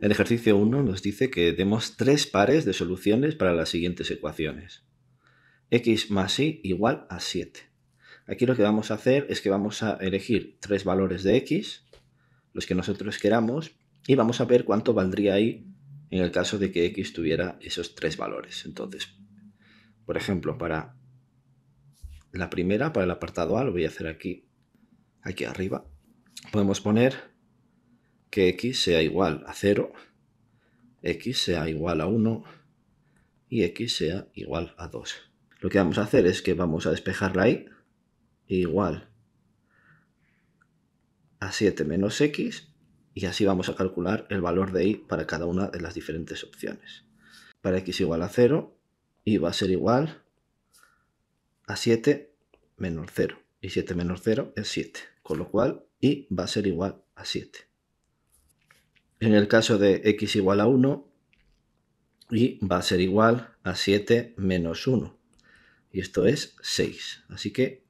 El ejercicio 1 nos dice que demos tres pares de soluciones para las siguientes ecuaciones. x más y igual a 7. Aquí lo que vamos a hacer es que vamos a elegir tres valores de x, los que nosotros queramos, y vamos a ver cuánto valdría ahí, en el caso de que x tuviera esos tres valores. Entonces, por ejemplo, para la primera, para el apartado A, lo voy a hacer aquí aquí arriba, podemos poner que x sea igual a 0, x sea igual a 1 y x sea igual a 2. Lo que vamos a hacer es que vamos a despejar la y igual a 7 menos x, y así vamos a calcular el valor de y para cada una de las diferentes opciones. Para x igual a 0, y va a ser igual a 7 menos 0, y 7 menos 0 es 7 con lo cual y va a ser igual a 7. En el caso de x igual a 1, y va a ser igual a 7 menos 1. Y esto es 6. Así que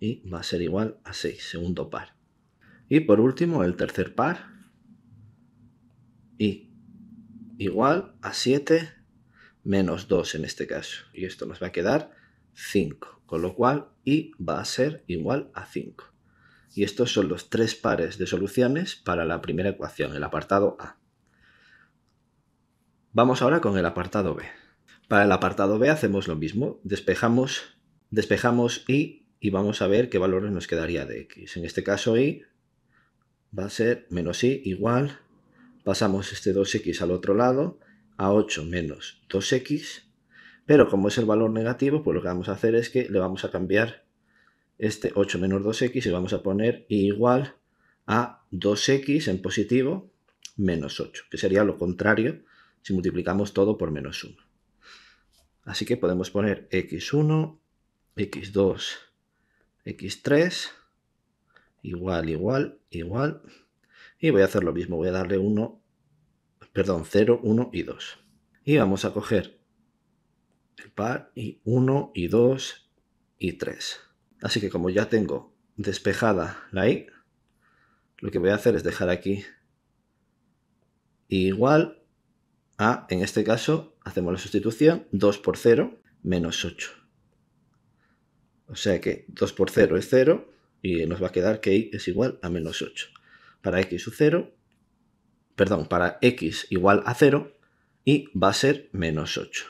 y va a ser igual a 6, segundo par. Y por último, el tercer par. Y igual a 7 menos 2 en este caso. Y esto nos va a quedar 5. Con lo cual y va a ser igual a 5 y estos son los tres pares de soluciones para la primera ecuación, el apartado A. Vamos ahora con el apartado B. Para el apartado B hacemos lo mismo, despejamos, despejamos y vamos a ver qué valores nos quedaría de x. En este caso y va a ser menos y igual, pasamos este 2x al otro lado, a 8 menos 2x, pero como es el valor negativo, pues lo que vamos a hacer es que le vamos a cambiar este 8 menos 2x y vamos a poner igual a 2x en positivo menos 8, que sería lo contrario si multiplicamos todo por menos 1. Así que podemos poner x1, x2, x3, igual, igual, igual. Y voy a hacer lo mismo, voy a darle 1, perdón, 0, 1 y 2. Y vamos a coger el par y 1 y 2 y 3. Así que como ya tengo despejada la i, lo que voy a hacer es dejar aquí igual a, en este caso, hacemos la sustitución, 2 por 0 menos 8. O sea que 2 por 0 es 0 y nos va a quedar que i es igual a menos 8. Para x 0, perdón, para x igual a 0 y va a ser menos 8.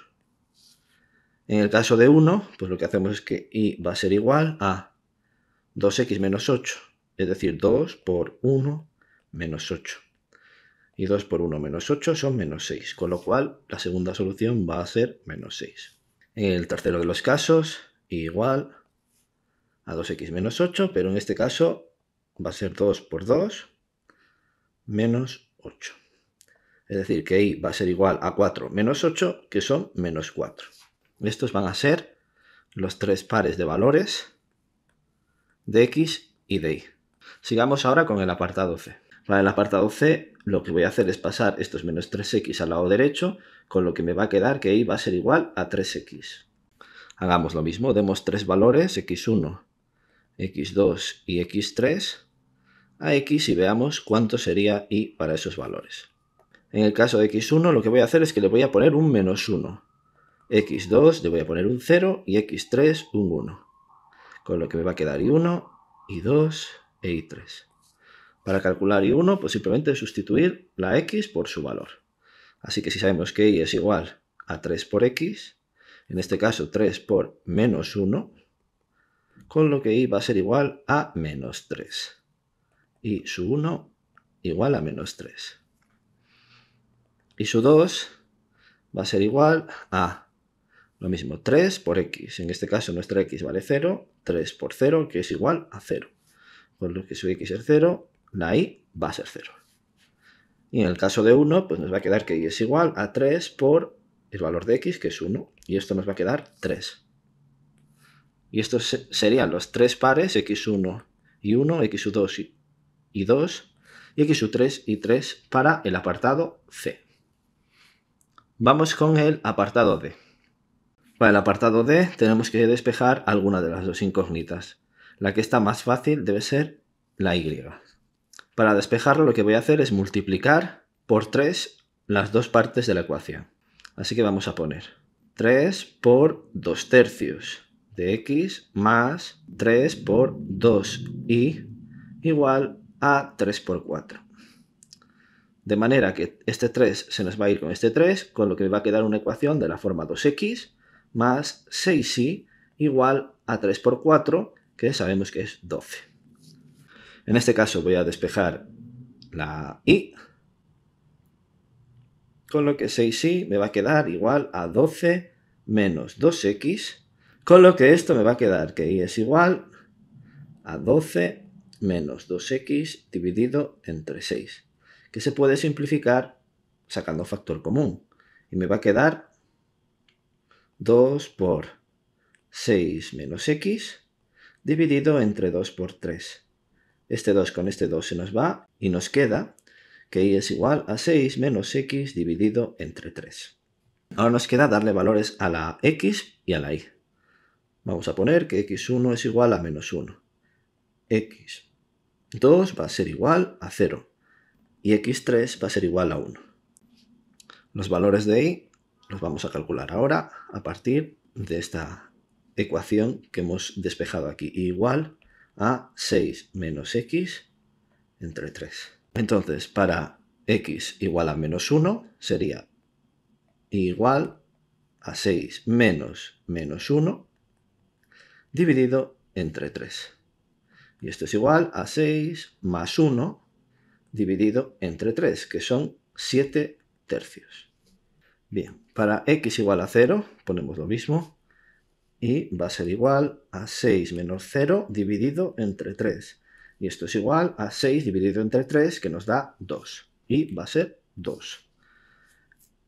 En el caso de 1, pues lo que hacemos es que y va a ser igual a 2x menos 8, es decir, 2 por 1 menos 8. Y 2 por 1 menos 8 son menos 6, con lo cual la segunda solución va a ser menos 6. En el tercero de los casos, igual a 2x menos 8, pero en este caso va a ser 2 por 2 menos 8. Es decir, que y va a ser igual a 4 menos 8, que son menos 4. Estos van a ser los tres pares de valores de x y de y. Sigamos ahora con el apartado C. Para el apartado C lo que voy a hacer es pasar estos menos 3x al lado derecho, con lo que me va a quedar que y va a ser igual a 3x. Hagamos lo mismo, demos tres valores, x1, x2 y x3, a x y veamos cuánto sería y para esos valores. En el caso de x1 lo que voy a hacer es que le voy a poner un menos 1, x2 le voy a poner un 0 y x3 un 1. Con lo que me va a quedar i1, y 2 e 3 Para calcular y 1 pues simplemente sustituir la x por su valor. Así que si sabemos que i es igual a 3 por x, en este caso 3 por menos 1, con lo que i va a ser igual a menos 3. Y su 1 igual a menos 3. Y su 2 va a ser igual a lo mismo, 3 por x. En este caso nuestra x vale 0, 3 por 0, que es igual a 0. Por lo que su x es 0, la y va a ser 0. Y en el caso de 1, pues nos va a quedar que y es igual a 3 por el valor de x, que es 1. Y esto nos va a quedar 3. Y estos serían los tres pares x1 y 1, x2 y 2, y x3 y 3 para el apartado C. Vamos con el apartado D. Para el apartado D tenemos que despejar alguna de las dos incógnitas. La que está más fácil debe ser la Y. Para despejarlo lo que voy a hacer es multiplicar por 3 las dos partes de la ecuación. Así que vamos a poner 3 por 2 tercios de x más 3 por 2y igual a 3 por 4. De manera que este 3 se nos va a ir con este 3, con lo que va a quedar una ecuación de la forma 2x más 6i igual a 3 por 4, que sabemos que es 12. En este caso voy a despejar la i, con lo que 6i me va a quedar igual a 12 menos 2x, con lo que esto me va a quedar que i es igual a 12 menos 2x dividido entre 6, que se puede simplificar sacando factor común, y me va a quedar 2 por 6 menos x dividido entre 2 por 3. Este 2 con este 2 se nos va y nos queda que y es igual a 6 menos x dividido entre 3. Ahora nos queda darle valores a la x y a la y. Vamos a poner que x1 es igual a menos 1. x2 va a ser igual a 0. Y x3 va a ser igual a 1. Los valores de y los vamos a calcular ahora a partir de esta ecuación que hemos despejado aquí, igual a 6 menos x entre 3. Entonces, para x igual a menos 1 sería igual a 6 menos menos 1 dividido entre 3. Y esto es igual a 6 más 1 dividido entre 3, que son 7 tercios. Bien, para x igual a 0, ponemos lo mismo, y va a ser igual a 6 menos 0 dividido entre 3. Y esto es igual a 6 dividido entre 3, que nos da 2. Y va a ser 2.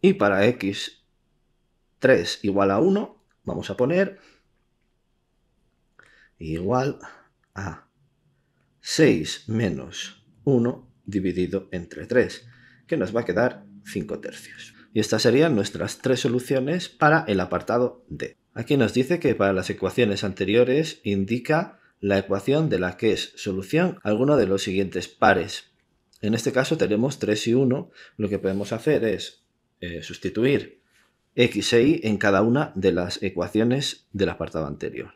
Y para x 3 igual a 1, vamos a poner igual a 6 menos 1 dividido entre 3, que nos va a quedar 5 tercios. Y estas serían nuestras tres soluciones para el apartado D. Aquí nos dice que para las ecuaciones anteriores indica la ecuación de la que es solución alguno de los siguientes pares. En este caso tenemos 3 y 1. Lo que podemos hacer es eh, sustituir x e y en cada una de las ecuaciones del apartado anterior.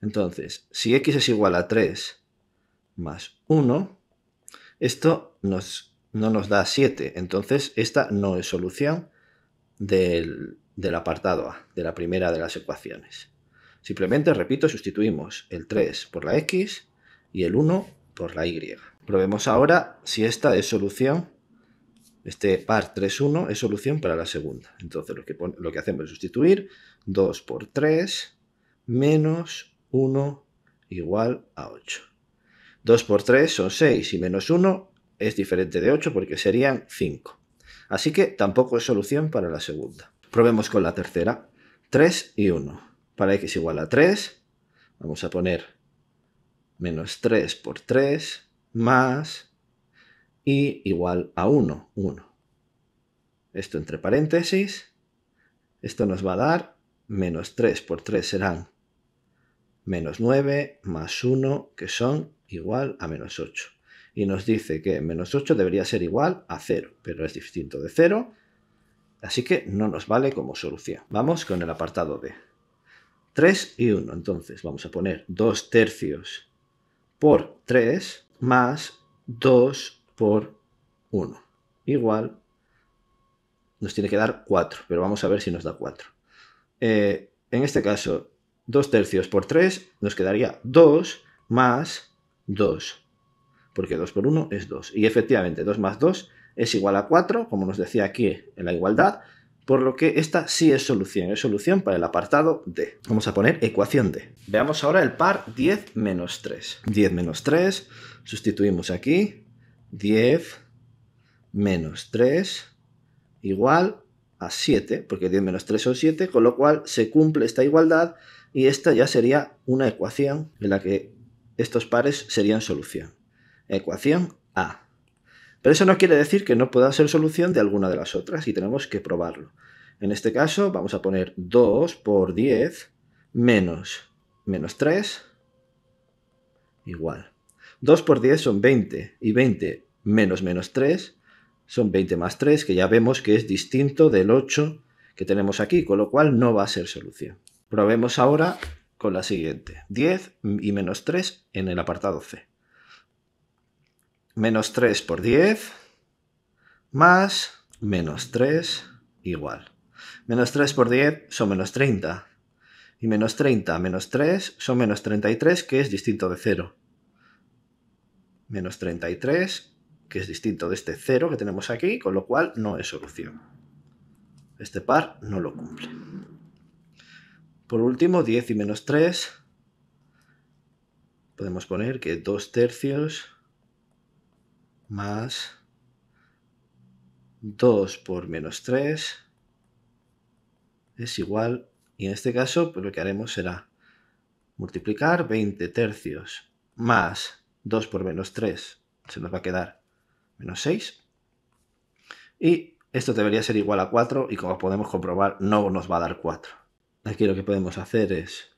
Entonces, si x es igual a 3 más 1, esto nos no nos da 7. Entonces, esta no es solución del, apartado A, de la primera de las ecuaciones. Simplemente, repito, sustituimos el 3 por la X y el 1 por la Y. Probemos ahora si esta es solución, este par 3, 1 es solución para la segunda. Entonces lo que, lo que hacemos es sustituir 2 por 3 menos 1 igual a 8. 2 por 3 son 6 y menos 1, es diferente de 8 porque serían 5. Así que tampoco es solución para la segunda. Probemos con la tercera. 3 y 1. Para x igual a 3, vamos a poner menos 3 por 3 más y igual a 1, 1. Esto entre paréntesis. Esto nos va a dar menos 3 por 3 serán menos 9 más 1 que son igual a menos 8 y nos dice que menos 8 debería ser igual a 0, pero es distinto de 0, así que no nos vale como solución. Vamos con el apartado de 3 y 1, entonces vamos a poner 2 tercios por 3 más 2 por 1, igual, nos tiene que dar 4, pero vamos a ver si nos da 4. Eh, en este caso, 2 tercios por 3 nos quedaría 2 más 2 porque 2 por 1 es 2. Y efectivamente, 2 más 2 es igual a 4, como nos decía aquí en la igualdad, por lo que esta sí es solución, es solución para el apartado D. Vamos a poner ecuación D. Veamos ahora el par 10 menos 3. 10 menos 3, sustituimos aquí, 10 menos 3 igual a 7, porque 10 menos 3 son 7, con lo cual se cumple esta igualdad y esta ya sería una ecuación en la que estos pares serían solución. Ecuación A. Pero eso no quiere decir que no pueda ser solución de alguna de las otras y tenemos que probarlo. En este caso vamos a poner 2 por 10 menos menos 3 igual. 2 por 10 son 20 y 20 menos menos 3 son 20 más 3 que ya vemos que es distinto del 8 que tenemos aquí, con lo cual no va a ser solución. Probemos ahora con la siguiente. 10 y menos 3 en el apartado C menos 3 por 10 más menos 3 igual. Menos 3 por 10 son menos 30. Y menos 30 menos 3 son menos 33, que es distinto de 0. Menos 33, que es distinto de este 0 que tenemos aquí, con lo cual no es solución. Este par no lo cumple. Por último, 10 y menos 3, podemos poner que 2 tercios más 2 por menos 3 es igual, y en este caso pues, lo que haremos será multiplicar 20 tercios más 2 por menos 3, se nos va a quedar menos 6, y esto debería ser igual a 4, y como podemos comprobar no nos va a dar 4. Aquí lo que podemos hacer es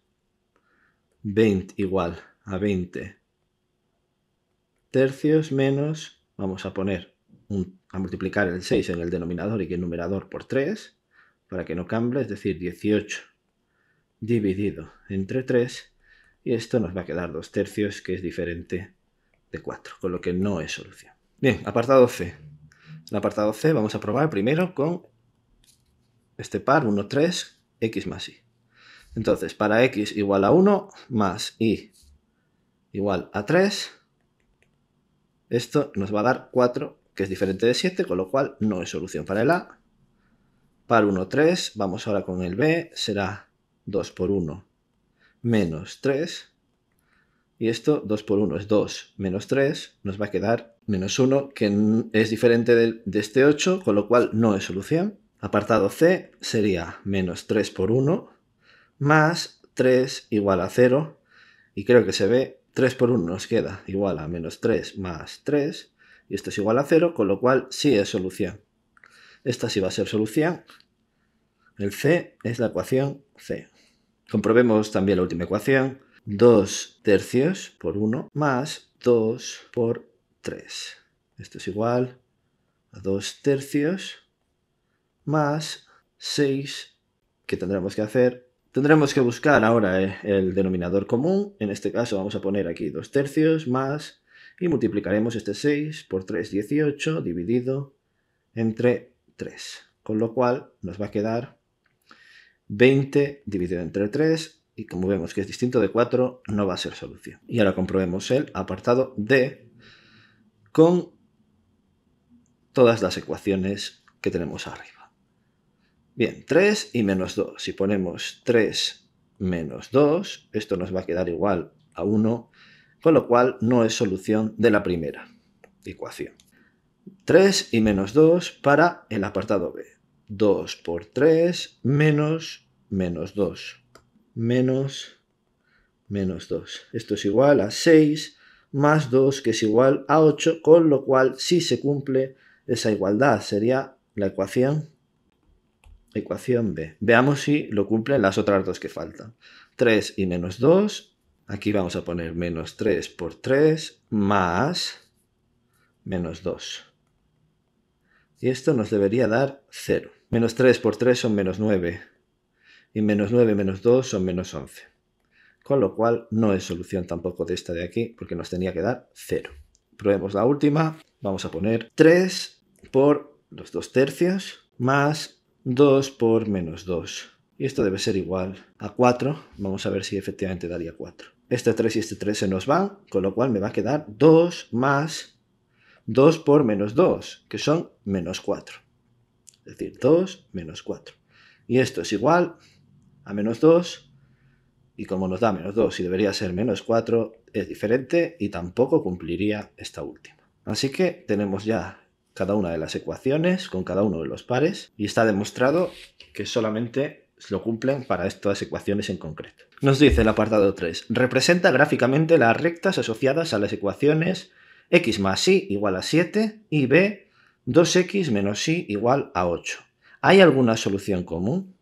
20 igual a 20 tercios menos vamos a poner a multiplicar el 6 en el denominador y el numerador por 3 para que no cambie, es decir, 18 dividido entre 3 y esto nos va a quedar 2 tercios que es diferente de 4, con lo que no es solución. Bien, apartado C. En el apartado C vamos a probar primero con este par 1, 3, x más y. Entonces, para x igual a 1 más y igual a 3, esto nos va a dar 4, que es diferente de 7, con lo cual no es solución para el A. Par 1, 3. Vamos ahora con el B. Será 2 por 1 menos 3. Y esto 2 por 1 es 2 menos 3. Nos va a quedar menos 1, que es diferente de, de este 8, con lo cual no es solución. Apartado C sería menos 3 por 1 más 3 igual a 0. Y creo que se ve 3 por 1 nos queda igual a menos 3 más 3, y esto es igual a 0, con lo cual sí es solución. Esta sí va a ser solución. El C es la ecuación C. Comprobemos también la última ecuación. 2 tercios por 1 más 2 por 3. Esto es igual a 2 tercios más 6, que tendremos que hacer Tendremos que buscar ahora eh, el denominador común. En este caso vamos a poner aquí 2 tercios más y multiplicaremos este 6 por 3, 18 dividido entre 3. Con lo cual nos va a quedar 20 dividido entre 3 y como vemos que es distinto de 4 no va a ser solución. Y ahora comprobemos el apartado D con todas las ecuaciones que tenemos arriba. Bien, 3 y menos 2. Si ponemos 3 menos 2, esto nos va a quedar igual a 1, con lo cual no es solución de la primera ecuación. 3 y menos 2 para el apartado B. 2 por 3 menos menos 2. Menos menos 2. Esto es igual a 6 más 2 que es igual a 8, con lo cual si se cumple esa igualdad sería la ecuación Ecuación B. Veamos si lo cumplen las otras dos que faltan. 3 y menos 2. Aquí vamos a poner menos 3 por 3 más menos 2. Y esto nos debería dar 0. Menos 3 por 3 son menos 9. Y menos 9 menos 2 son menos 11. Con lo cual no es solución tampoco de esta de aquí porque nos tenía que dar 0. Probemos la última. Vamos a poner 3 por los 2 tercios más 2 por menos 2. Y esto debe ser igual a 4. Vamos a ver si efectivamente daría 4. Este 3 y este 3 se nos van, con lo cual me va a quedar 2 más 2 por menos 2, que son menos 4. Es decir, 2 menos 4. Y esto es igual a menos 2. Y como nos da menos 2 y debería ser menos 4, es diferente y tampoco cumpliría esta última. Así que tenemos ya cada una de las ecuaciones con cada uno de los pares y está demostrado que solamente lo cumplen para estas ecuaciones en concreto. Nos dice el apartado 3, representa gráficamente las rectas asociadas a las ecuaciones x más y igual a 7 y b 2x menos y igual a 8. ¿Hay alguna solución común?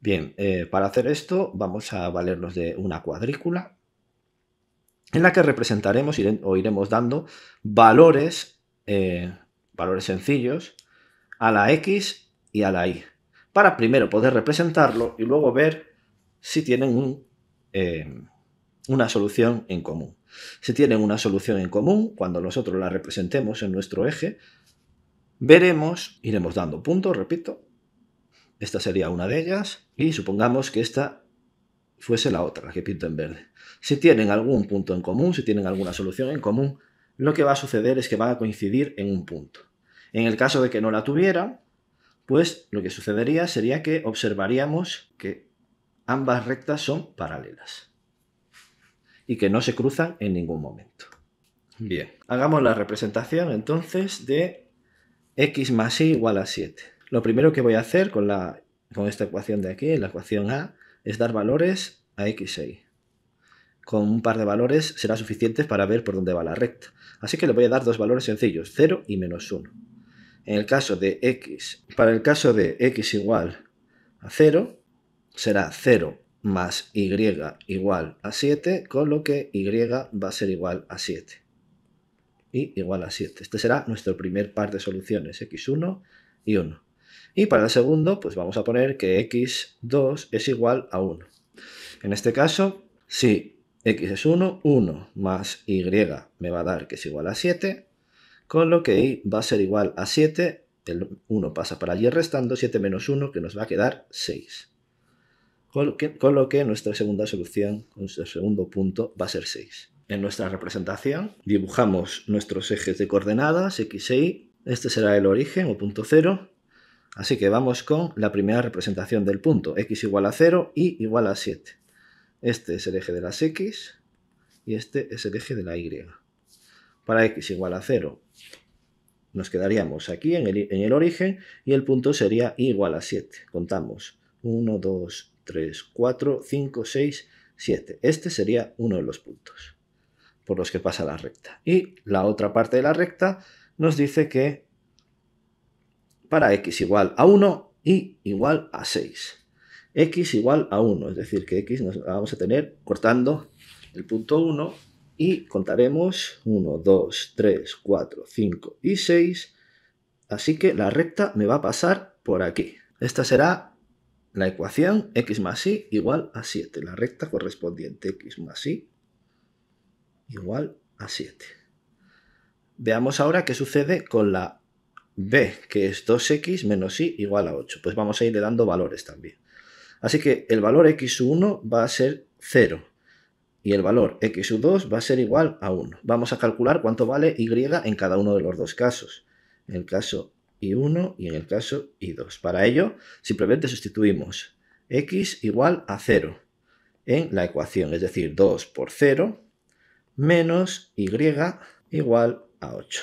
Bien, eh, para hacer esto vamos a valernos de una cuadrícula en la que representaremos o iremos dando valores eh, valores sencillos, a la X y a la Y, para primero poder representarlo y luego ver si tienen em, una solución en común. Si tienen una solución en común, cuando nosotros la representemos en nuestro eje, veremos, iremos dando puntos, repito, esta sería una de ellas, y supongamos que esta fuese la otra, que pinto en verde. Si tienen algún punto en común, si tienen alguna solución en común, lo que va a suceder es que van a coincidir en un punto. En el caso de que no la tuviera, pues lo que sucedería sería que observaríamos que ambas rectas son paralelas y que no se cruzan en ningún momento. Bien, hagamos la representación entonces de x más y igual a 7. Lo primero que voy a hacer con, con esta ecuación de aquí, la ecuación A, es dar valores a x y. E con un par de valores será suficiente para ver por dónde va la recta. Así que le voy a dar dos valores sencillos, 0 y menos 1. En el caso de x, para el caso de x igual a 0, será 0 más y igual a 7, con lo que y va a ser igual a 7. Y igual a 7. Este será nuestro primer par de soluciones, x1 y 1. Y para el segundo, pues vamos a poner que x2 es igual a 1. En este caso, si x es 1, 1 más y me va a dar que es igual a 7, con lo que i va a ser igual a 7, el 1 pasa para allí restando, 7 menos 1 que nos va a quedar 6. Con lo, que, nuestra segunda solución, nuestro segundo punto, va a ser 6. En nuestra representación dibujamos nuestros ejes de coordenadas x e y. Este será el origen o punto 0. Así que vamos con la primera representación del punto, x igual a 0 y igual a 7. Este es el eje de las x y este es el eje de la y. Para x igual a 0 nos quedaríamos aquí en el, origen y el punto sería igual a 7. Contamos 1, 2, 3, 4, 5, 6, 7. Este sería uno de los puntos por los que pasa la recta. Y la otra parte de la recta nos dice que para x igual a 1, y igual a 6. x igual a 1, es decir, que x nos vamos a tener cortando el punto 1 y contaremos 1, 2, 3, 4, 5 y 6. Así que la recta me va a pasar por aquí. Esta será la ecuación x más y igual a 7. La recta correspondiente x más y igual a 7. Veamos ahora qué sucede con la b, que es 2x menos y igual a 8. Pues vamos a irle dando valores también. Así que el valor x1 va a ser 0 y el valor x sub 2 va a ser igual a 1. Vamos a calcular cuánto vale y en cada uno de los dos casos, en el caso y1 y en el caso y2. Para ello, simplemente sustituimos x igual a 0 en la ecuación, es decir, 2 por 0 menos y igual a 8.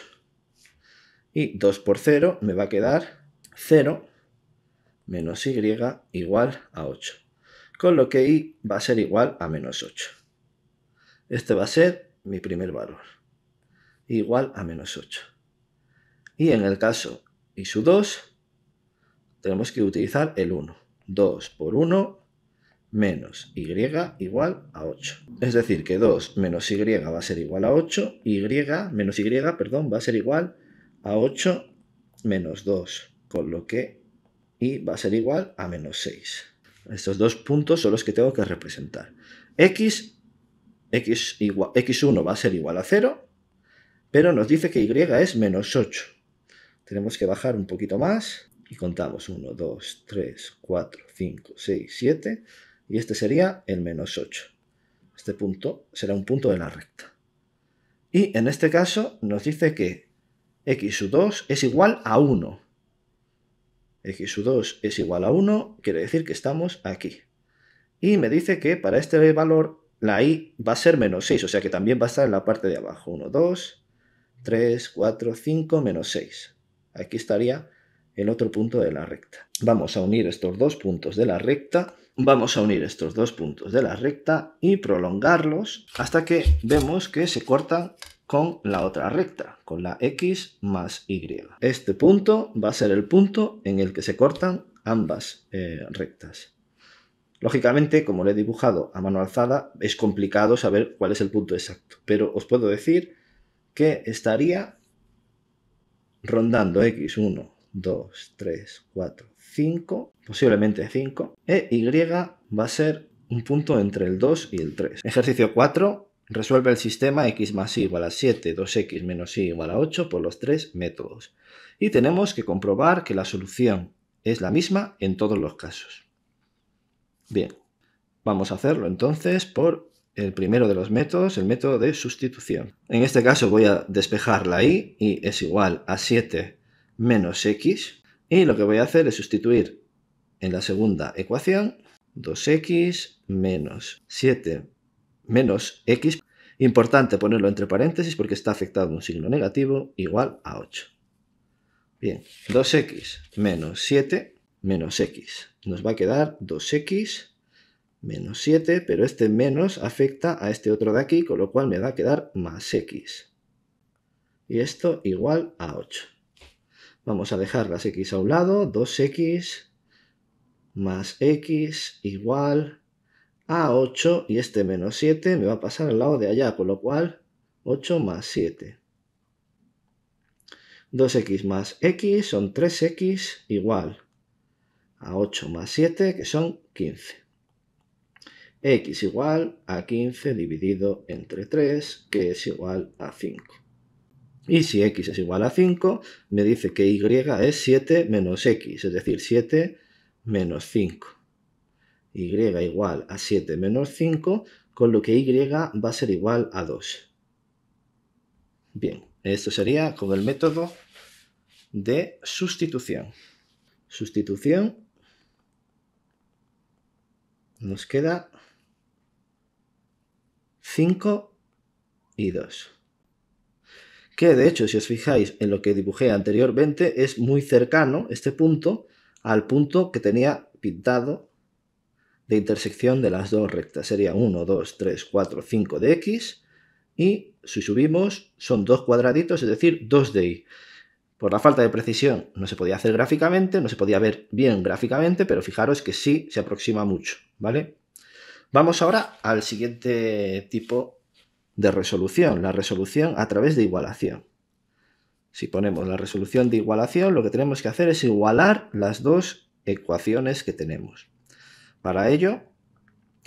Y 2 por 0 me va a quedar 0 menos y igual a 8, con lo que y va a ser igual a menos 8. Este va a ser mi primer valor, igual a menos 8. Y en el caso y 2, tenemos que utilizar el 1. 2 por 1 menos y igual a 8. Es decir, que 2 menos y va a ser igual a 8, y menos y, perdón, va a ser igual a 8 menos 2, con lo que y va a ser igual a menos 6. Estos dos puntos son los que tengo que representar. X x igual, x1 va a ser igual a 0, pero nos dice que y es menos 8. Tenemos que bajar un poquito más y contamos 1, 2, 3, 4, 5, 6, 7 y este sería el menos 8. Este punto será un punto de la recta. Y en este caso nos dice que x 2 es igual a 1. x 2 es igual a 1, quiere decir que estamos aquí. Y me dice que para este valor la i va a ser menos 6, o sea que también va a estar en la parte de abajo. 1, 2, 3, 4, 5, menos 6. Aquí estaría el otro punto de la recta. Vamos a unir estos dos puntos de la recta, vamos a unir estos dos puntos de la recta y prolongarlos hasta que vemos que se cortan con la otra recta, con la x más y. Este punto va a ser el punto en el que se cortan ambas eh, rectas. Lógicamente, como lo he dibujado a mano alzada, es complicado saber cuál es el punto exacto, pero os puedo decir que estaría rondando x1, 2, 3, 4, 5, posiblemente 5, e y va a ser un punto entre el 2 y el 3. Ejercicio 4, resuelve el sistema x más y igual a 7, 2x menos y igual a 8 por los tres métodos. Y tenemos que comprobar que la solución es la misma en todos los casos. Bien, vamos a hacerlo entonces por el primero de los métodos, el método de sustitución. En este caso voy a despejar la i y es igual a 7 menos x y lo que voy a hacer es sustituir en la segunda ecuación 2x menos 7 menos x. Importante ponerlo entre paréntesis porque está afectado un signo negativo igual a 8. Bien, 2x menos 7 menos x. Nos va a quedar 2x menos 7, pero este menos afecta a este otro de aquí, con lo cual me va a quedar más x. Y esto igual a 8. Vamos a dejar las x a un lado, 2x más x igual a 8, y este menos 7 me va a pasar al lado de allá, con lo cual 8 más 7. 2x más x son 3x igual a 8 más 7, que son 15. x igual a 15 dividido entre 3, que es igual a 5. Y si x es igual a 5, me dice que y es 7 menos x, es decir, 7 menos 5. y igual a 7 menos 5, con lo que y va a ser igual a 2. Bien, esto sería con el método de sustitución. Sustitución nos queda 5 y 2. Que de hecho, si os fijáis en lo que dibujé anteriormente, es muy cercano este punto al punto que tenía pintado de intersección de las dos rectas. Sería 1, 2, 3, 4, 5 de x y si subimos son dos cuadraditos, es decir, 2 de y por la falta de precisión no se podía hacer gráficamente, no se podía ver bien gráficamente, pero fijaros que sí se aproxima mucho, ¿vale? Vamos ahora al siguiente tipo de resolución, la resolución a través de igualación. Si ponemos la resolución de igualación, lo que tenemos que hacer es igualar las dos ecuaciones que tenemos. Para ello,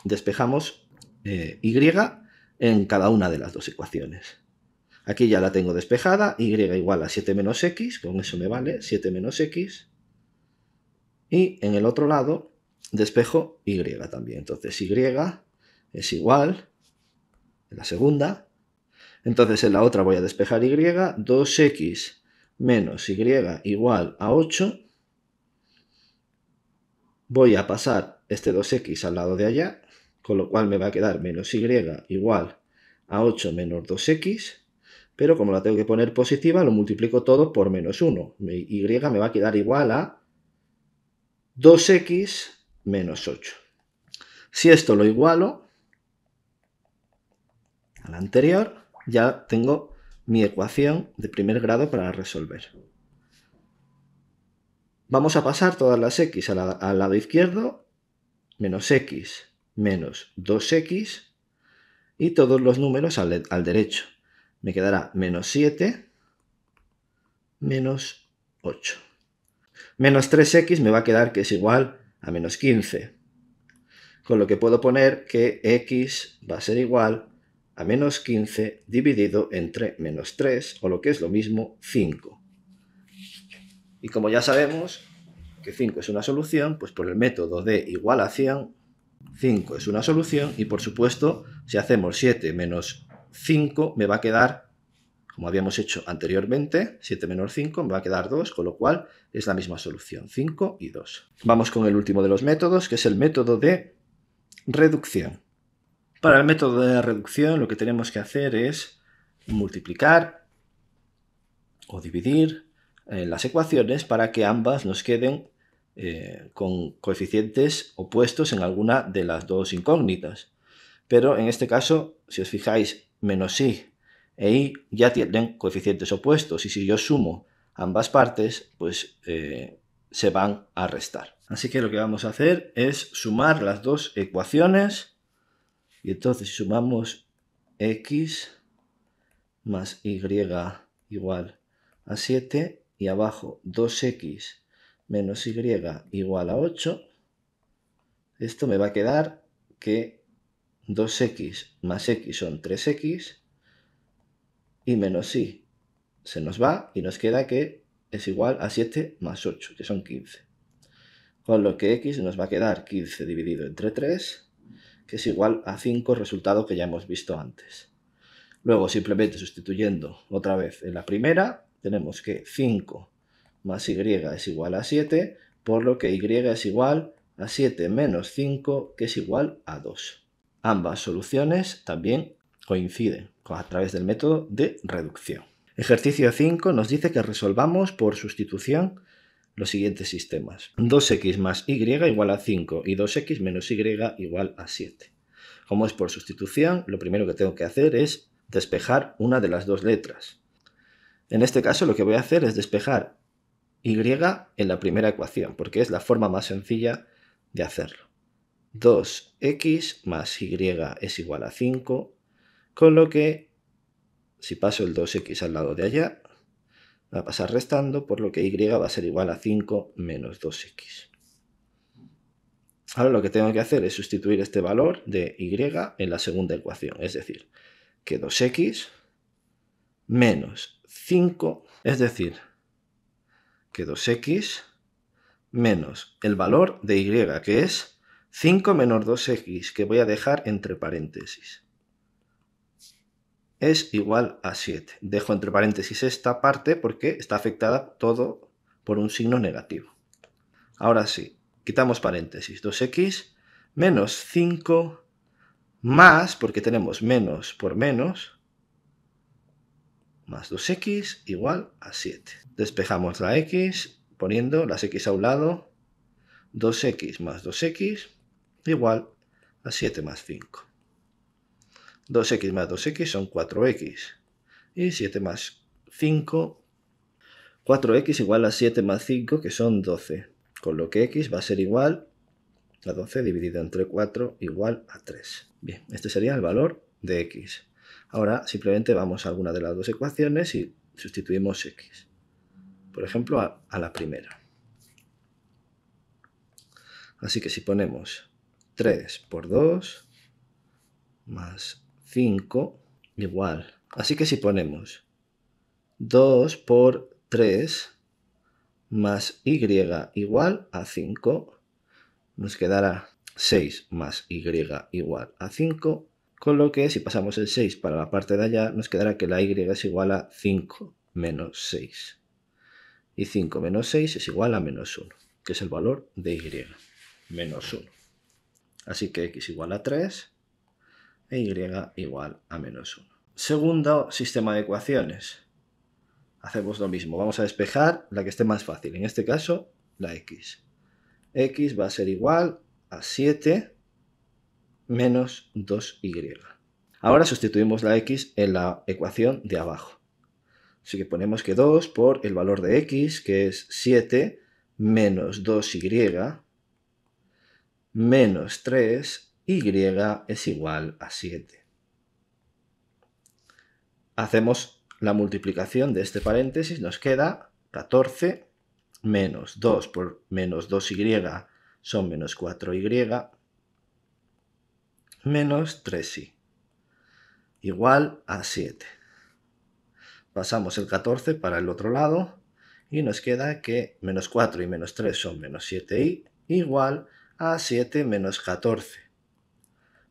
despejamos eh, y en cada una de las dos ecuaciones. Aquí ya la tengo despejada, y igual a 7 menos x, con eso me vale, 7 menos x. Y en el otro lado despejo y también. Entonces y es igual, en la segunda. Entonces en la otra voy a despejar y, 2x menos y igual a 8. Voy a pasar este 2x al lado de allá, con lo cual me va a quedar menos y igual a 8 menos 2x pero como la tengo que poner positiva, lo multiplico todo por menos 1. Y me va a quedar igual a 2x menos 8. Si esto lo igualo al anterior, ya tengo mi ecuación de primer grado para resolver. Vamos a pasar todas las x al lado izquierdo, menos x menos 2x, y todos los números al derecho me quedará menos 7, menos 8. Menos 3x me va a quedar que es igual a menos 15. Con lo que puedo poner que x va a ser igual a menos 15 dividido entre menos 3, o lo que es lo mismo, 5. Y como ya sabemos que 5 es una solución, pues por el método de igualación, 5 es una solución, y por supuesto, si hacemos 7 menos 5 me va a quedar, como habíamos hecho anteriormente, 7 menos 5 me va a quedar 2, con lo cual es la misma solución, 5 y 2. Vamos con el último de los métodos, que es el método de reducción. Para el método de reducción lo que tenemos que hacer es multiplicar o dividir eh, las ecuaciones para que ambas nos queden eh, con coeficientes opuestos en alguna de las dos incógnitas. Pero en este caso, si os fijáis, menos y y e ya tienen coeficientes opuestos y si yo sumo ambas partes, pues eh, se van a restar. Así que lo que vamos a hacer es sumar las dos ecuaciones y entonces sumamos x más y igual a 7 y abajo 2x menos y igual a 8, esto me va a quedar que 2x más x son 3x y menos y se nos va y nos queda que es igual a 7 más 8, que son 15. Con lo que x nos va a quedar 15 dividido entre 3, que es igual a 5, resultado que ya hemos visto antes. Luego simplemente sustituyendo otra vez en la primera, tenemos que 5 más y es igual a 7, por lo que y es igual a 7 menos 5, que es igual a 2. Ambas soluciones también coinciden a través del método de reducción. Ejercicio 5 nos dice que resolvamos por sustitución los siguientes sistemas. 2x más y igual a 5 y 2x menos y igual a 7. Como es por sustitución, lo primero que tengo que hacer es despejar una de las dos letras. En este caso lo que voy a hacer es despejar y en la primera ecuación, porque es la forma más sencilla de hacerlo. 2x más y es igual a 5, con lo que si paso el 2x al lado de allá, va a pasar restando, por lo que y va a ser igual a 5 menos 2x. Ahora lo que tengo que hacer es sustituir este valor de y en la segunda ecuación, es decir, que 2x menos 5, es decir, que 2x menos el valor de y, que es 5 menos 2x que voy a dejar entre paréntesis es igual a 7. Dejo entre paréntesis esta parte porque está afectada todo por un signo negativo. Ahora sí, quitamos paréntesis. 2x menos 5 más, porque tenemos menos por menos, más 2x igual a 7. Despejamos la x poniendo las x a un lado, 2x más 2x igual a 7 más 5. 2x más 2x son 4x. Y 7 más 5, 4x igual a 7 más 5, que son 12. Con lo que x va a ser igual a 12 dividido entre 4 igual a 3. Bien, este sería el valor de x. Ahora simplemente vamos a alguna de las dos ecuaciones y sustituimos x. Por ejemplo, a, la primera. Así que si ponemos 3 por 2 más 5 igual. Así que si ponemos 2 por 3 más y igual a 5, nos quedará 6 más y igual a 5, con lo que si pasamos el 6 para la parte de allá, nos quedará que la y es igual a 5 menos 6. Y 5 menos 6 es igual a menos 1, que es el valor de y, menos 1. Así que x igual a 3 e y igual a menos 1. Segundo sistema de ecuaciones. Hacemos lo mismo. Vamos a despejar la que esté más fácil. En este caso, la x. x va a ser igual a 7 menos 2y. Ahora sustituimos la x en la ecuación de abajo. Así que ponemos que 2 por el valor de x, que es 7, menos 2y, menos 3, y es igual a 7. Hacemos la multiplicación de este paréntesis, nos queda 14 menos 2 por menos 2y son menos 4y menos 3y igual a 7. Pasamos el 14 para el otro lado y nos queda que menos 4 y menos 3 son menos 7 y igual a a 7 menos 14.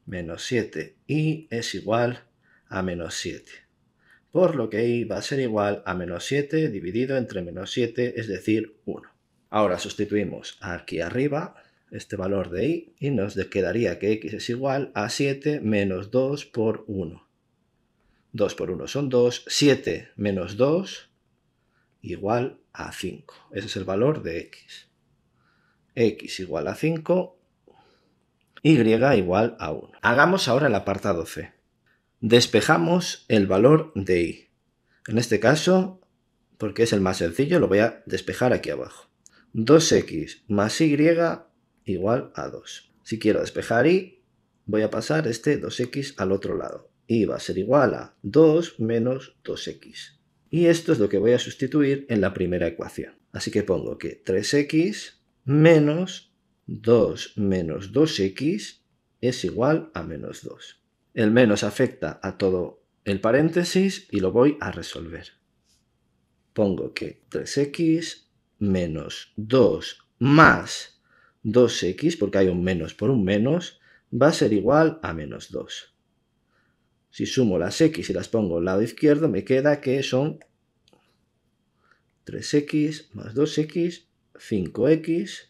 Menos 7 y es igual a menos 7. Por lo que y va a ser igual a menos 7 dividido entre menos 7, es decir, 1. Ahora sustituimos aquí arriba este valor de i y nos quedaría que x es igual a 7 menos 2 por 1. 2 por 1 son 2, 7 menos 2 igual a 5. Ese es el valor de x x igual a 5, y igual a 1. Hagamos ahora el apartado C. Despejamos el valor de y. En este caso, porque es el más sencillo, lo voy a despejar aquí abajo. 2x más y igual a 2. Si quiero despejar y, voy a pasar este 2x al otro lado. y va a ser igual a 2 menos 2x. Y esto es lo que voy a sustituir en la primera ecuación. Así que pongo que 3x menos 2 menos 2x es igual a menos 2. El menos afecta a todo el paréntesis y lo voy a resolver. Pongo que 3x menos 2 más 2x, porque hay un menos por un menos, va a ser igual a menos 2. Si sumo las x y las pongo al lado izquierdo, me queda que son 3x más 2x 5x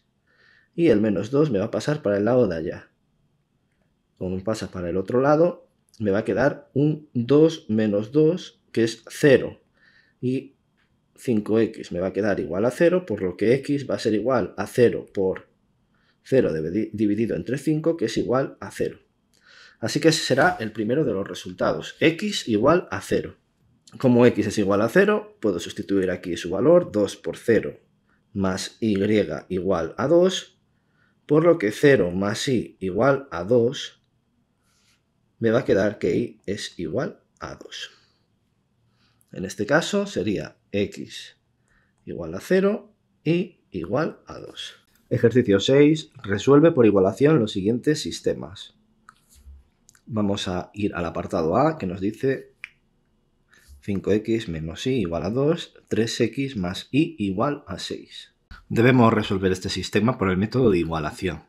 y el menos 2 me va a pasar para el lado de allá. Como pasa para el otro lado, me va a quedar un 2 menos 2, que es 0. Y 5x me va a quedar igual a 0, por lo que x va a ser igual a 0 por 0 dividido entre 5, que es igual a 0. Así que ese será el primero de los resultados, x igual a 0. Como x es igual a 0, puedo sustituir aquí su valor 2 por 0, más y igual a 2, por lo que 0 más y igual a 2 me va a quedar que y es igual a 2. En este caso sería x igual a 0 y igual a 2. Ejercicio 6. Resuelve por igualación los siguientes sistemas. Vamos a ir al apartado A que nos dice 5x menos y igual a 2, 3x más y igual a 6. Debemos resolver este sistema por el método de igualación.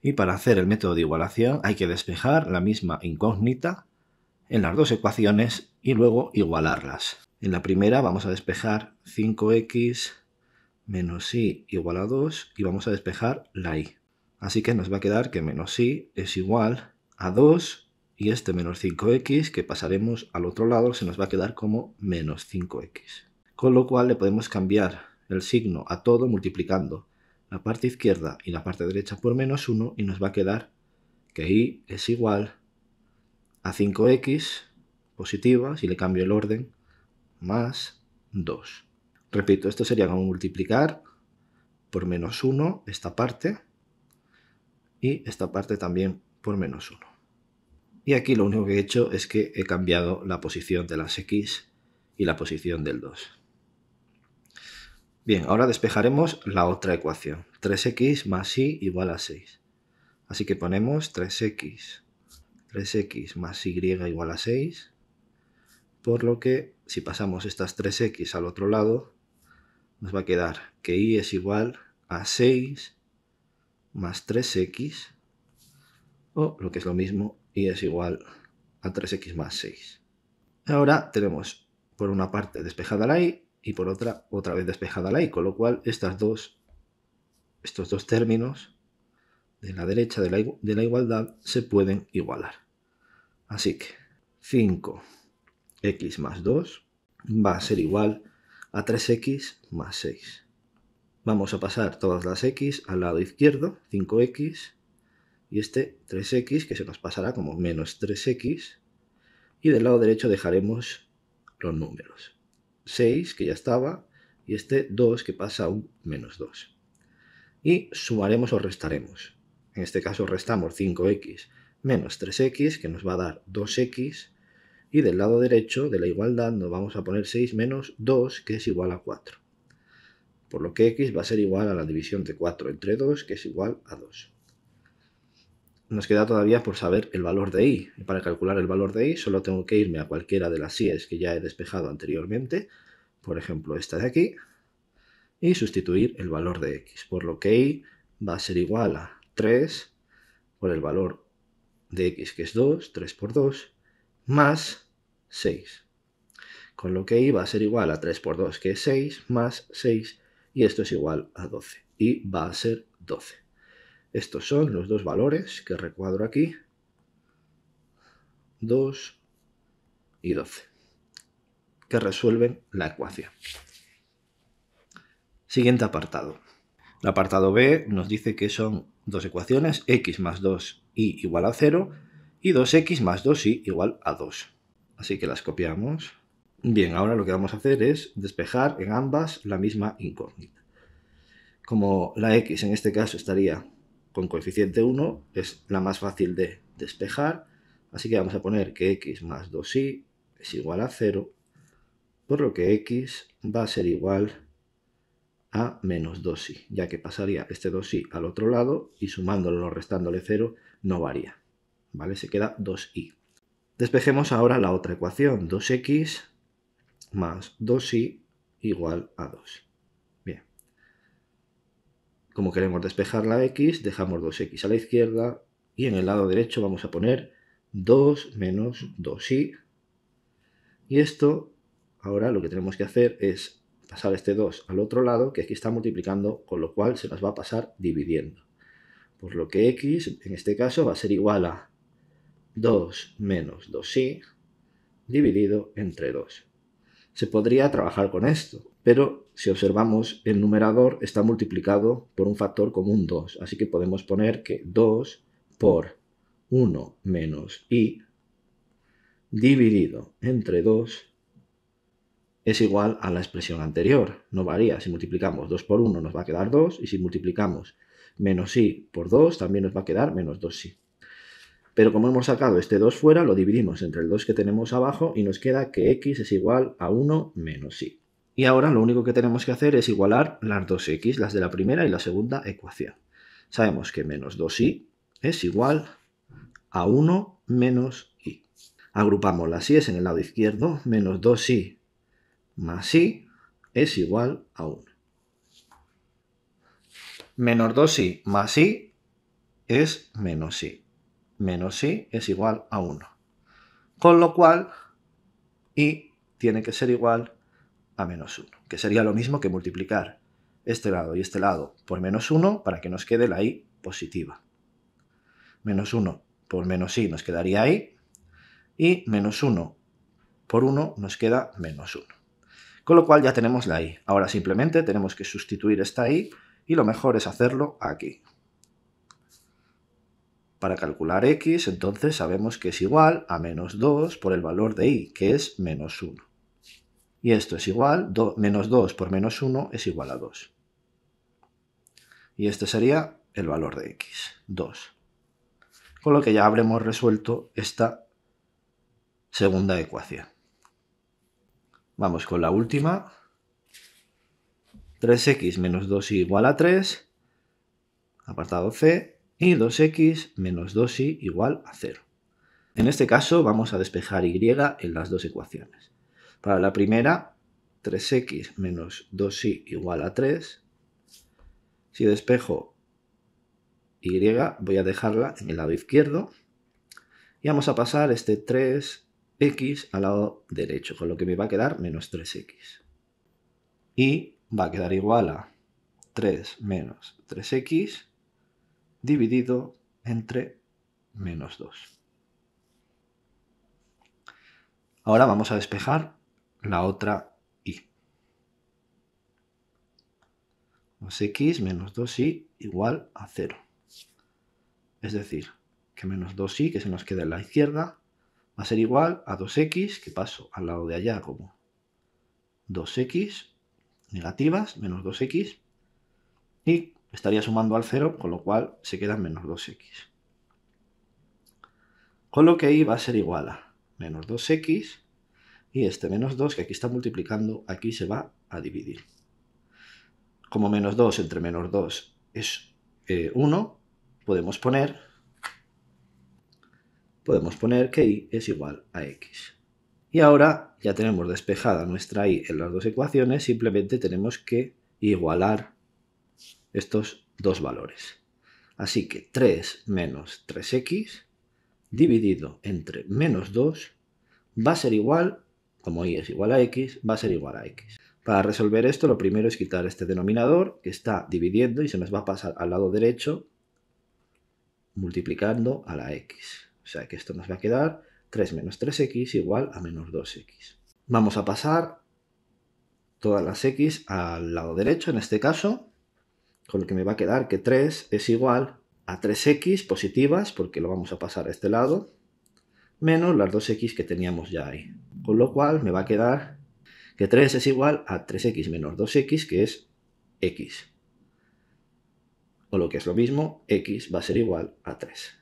Y para hacer el método de igualación hay que despejar la misma incógnita en las dos ecuaciones y luego igualarlas. En la primera vamos a despejar 5x menos y igual a 2 y vamos a despejar la y. Así que nos va a quedar que menos y es igual a 2 y este menos 5x que pasaremos al otro lado se nos va a quedar como menos 5x. Con lo cual le podemos cambiar el signo a todo multiplicando la parte izquierda y la parte derecha por menos 1 y nos va a quedar que y es igual a 5x positiva, si le cambio el orden, más 2. Repito, esto sería como multiplicar por menos 1 esta parte y esta parte también por menos 1. Y aquí lo único que he hecho es que he cambiado la posición de las X y la posición del 2. Bien, ahora despejaremos la otra ecuación. 3x más y igual a 6. Así que ponemos 3x. 3x más y igual a 6. Por lo que si pasamos estas 3x al otro lado, nos va a quedar que y es igual a 6 más 3x, o lo que es lo mismo, y es igual a 3x más 6. Ahora tenemos por una parte despejada la y y por otra otra vez despejada la y, con lo cual estas dos, estos dos términos de la derecha de la, de la igualdad se pueden igualar. Así que 5x más 2 va a ser igual a 3x más 6. Vamos a pasar todas las x al lado izquierdo, 5x y este 3x que se nos pasará como menos 3x y del lado derecho dejaremos los números. 6 que ya estaba y este 2 que pasa a un menos 2. Y sumaremos o restaremos. En este caso restamos 5x menos 3x que nos va a dar 2x y del lado derecho de la igualdad nos vamos a poner 6 menos 2 que es igual a 4. Por lo que x va a ser igual a la división de 4 entre 2 que es igual a 2 nos queda todavía por saber el valor de Y para calcular el valor de y, solo tengo que irme a cualquiera de las es que ya he despejado anteriormente, por ejemplo esta de aquí, y sustituir el valor de x, por lo que i va a ser igual a 3 por el valor de x que es 2, 3 por 2, más 6. Con lo que y va a ser igual a 3 por 2 que es 6, más 6, y esto es igual a 12, y va a ser 12. Estos son los dos valores que recuadro aquí. 2 y 12, que resuelven la ecuación. Siguiente apartado. El apartado B nos dice que son dos ecuaciones, x más 2y igual a 0 y 2x más 2y igual a 2. Así que las copiamos. Bien, ahora lo que vamos a hacer es despejar en ambas la misma incógnita. Como la x en este caso estaría con coeficiente 1 es la más fácil de despejar, así que vamos a poner que x más 2y es igual a 0, por lo que x va a ser igual a menos 2i, ya que pasaría este 2i al otro lado y sumándolo o restándole 0 no varía, ¿vale? Se queda 2i. Despejemos ahora la otra ecuación, 2x más 2i igual a 2. Como queremos despejar la x, dejamos 2x a la izquierda y en el lado derecho vamos a poner 2 menos 2y. Y esto, ahora lo que tenemos que hacer es pasar este 2 al otro lado, que aquí está multiplicando, con lo cual se las va a pasar dividiendo. Por lo que x, en este caso, va a ser igual a 2 menos 2y dividido entre 2. Se podría trabajar con esto, pero si observamos el numerador está multiplicado por un factor común 2, así que podemos poner que 2 por 1 menos i dividido entre 2 es igual a la expresión anterior, no varía, si multiplicamos 2 por 1 nos va a quedar 2 y si multiplicamos menos i por 2 también nos va a quedar menos 2i. Pero como hemos sacado este 2 fuera, lo dividimos entre el 2 que tenemos abajo y nos queda que x es igual a 1 menos i. Y ahora lo único que tenemos que hacer es igualar las dos x, las de la primera y la segunda ecuación. Sabemos que menos 2y es igual a 1 menos y. Agrupamos las es en el lado izquierdo, menos 2i más i es igual a 1. Menos 2i más i es menos i. Menos i es igual a 1. Con lo cual, i tiene que ser igual a a menos 1, que sería lo mismo que multiplicar este lado y este lado por menos 1 para que nos quede la i positiva. Menos 1 por menos i nos quedaría i, y menos 1 por 1 nos queda menos 1. Con lo cual ya tenemos la i. Ahora simplemente tenemos que sustituir esta i y lo mejor es hacerlo aquí. Para calcular x, entonces sabemos que es igual a menos 2 por el valor de i, que es menos 1. Y esto es igual, menos 2 por menos 1 es igual a 2. Y este sería el valor de x, 2. Con lo que ya habremos resuelto esta segunda ecuación. Vamos con la última. 3x menos 2y igual a 3, apartado c, y 2x menos 2y igual a 0. En este caso vamos a despejar y en las dos ecuaciones. Para la primera, 3x menos 2y igual a 3. Si despejo y, voy a dejarla en el lado izquierdo. Y vamos a pasar este 3x al lado derecho, con lo que me va a quedar menos 3x. Y va a quedar igual a 3 menos 3x dividido entre menos 2. Ahora vamos a despejar la otra y. 2x menos 2y igual a 0. Es decir, que menos 2y, que se nos queda en la izquierda, va a ser igual a 2x, que paso al lado de allá como 2x negativas, menos 2x, y estaría sumando al 0, con lo cual se queda menos 2x. Con lo que y va a ser igual a menos 2x y este menos 2, que aquí está multiplicando, aquí se va a dividir. Como menos 2 entre menos 2 es 1, eh, podemos poner podemos poner que y es igual a x. Y ahora ya tenemos despejada nuestra y en las dos ecuaciones, simplemente tenemos que igualar estos dos valores. Así que 3 menos 3x dividido entre menos 2 va a ser igual como y es igual a x, va a ser igual a x. Para resolver esto, lo primero es quitar este denominador que está dividiendo y se nos va a pasar al lado derecho multiplicando a la x. O sea que esto nos va a quedar 3 menos 3x igual a menos 2x. Vamos a pasar todas las x al lado derecho, en este caso, con lo que me va a quedar que 3 es igual a 3x positivas, porque lo vamos a pasar a este lado, menos las 2x que teníamos ya ahí. Con lo cual me va a quedar que 3 es igual a 3x menos 2x, que es x. O lo que es lo mismo, x va a ser igual a 3.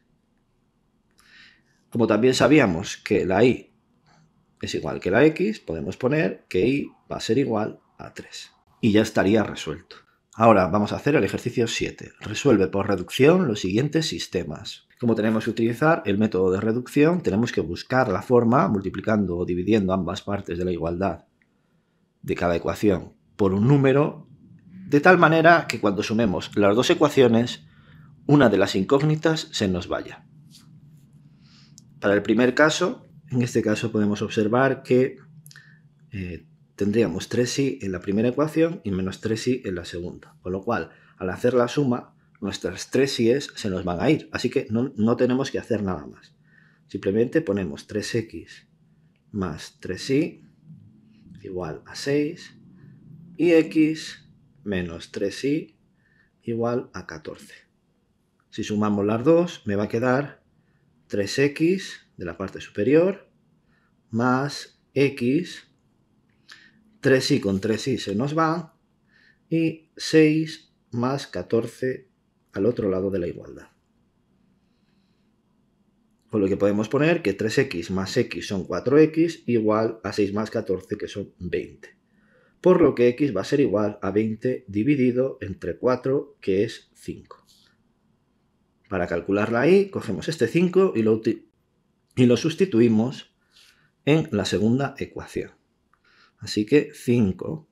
Como también sabíamos que la y es igual que la x, podemos poner que y va a ser igual a 3. Y ya estaría resuelto. Ahora vamos a hacer el ejercicio 7. Resuelve por reducción los siguientes sistemas. Como tenemos que utilizar el método de reducción, tenemos que buscar la forma, multiplicando o dividiendo ambas partes de la igualdad de cada ecuación por un número, de tal manera que cuando sumemos las dos ecuaciones, una de las incógnitas se nos vaya. Para el primer caso, en este caso podemos observar que eh, tendríamos 3i en la primera ecuación y menos 3i en la segunda, con lo cual al hacer la suma nuestras tres es se nos van a ir, así que no, tenemos que hacer nada más. Simplemente ponemos 3x más 3y igual a 6 y x menos 3y igual a 14. Si sumamos las dos, me va a quedar 3x de la parte superior más x, 3y con 3y se nos va y 6 más 14 al otro lado de la igualdad. Con lo que podemos poner que 3x más x son 4x igual a 6 más 14 que son 20. Por lo que x va a ser igual a 20 dividido entre 4 que es 5. Para calcularla y, cogemos este 5 y lo, y lo sustituimos en la segunda ecuación. Así que 5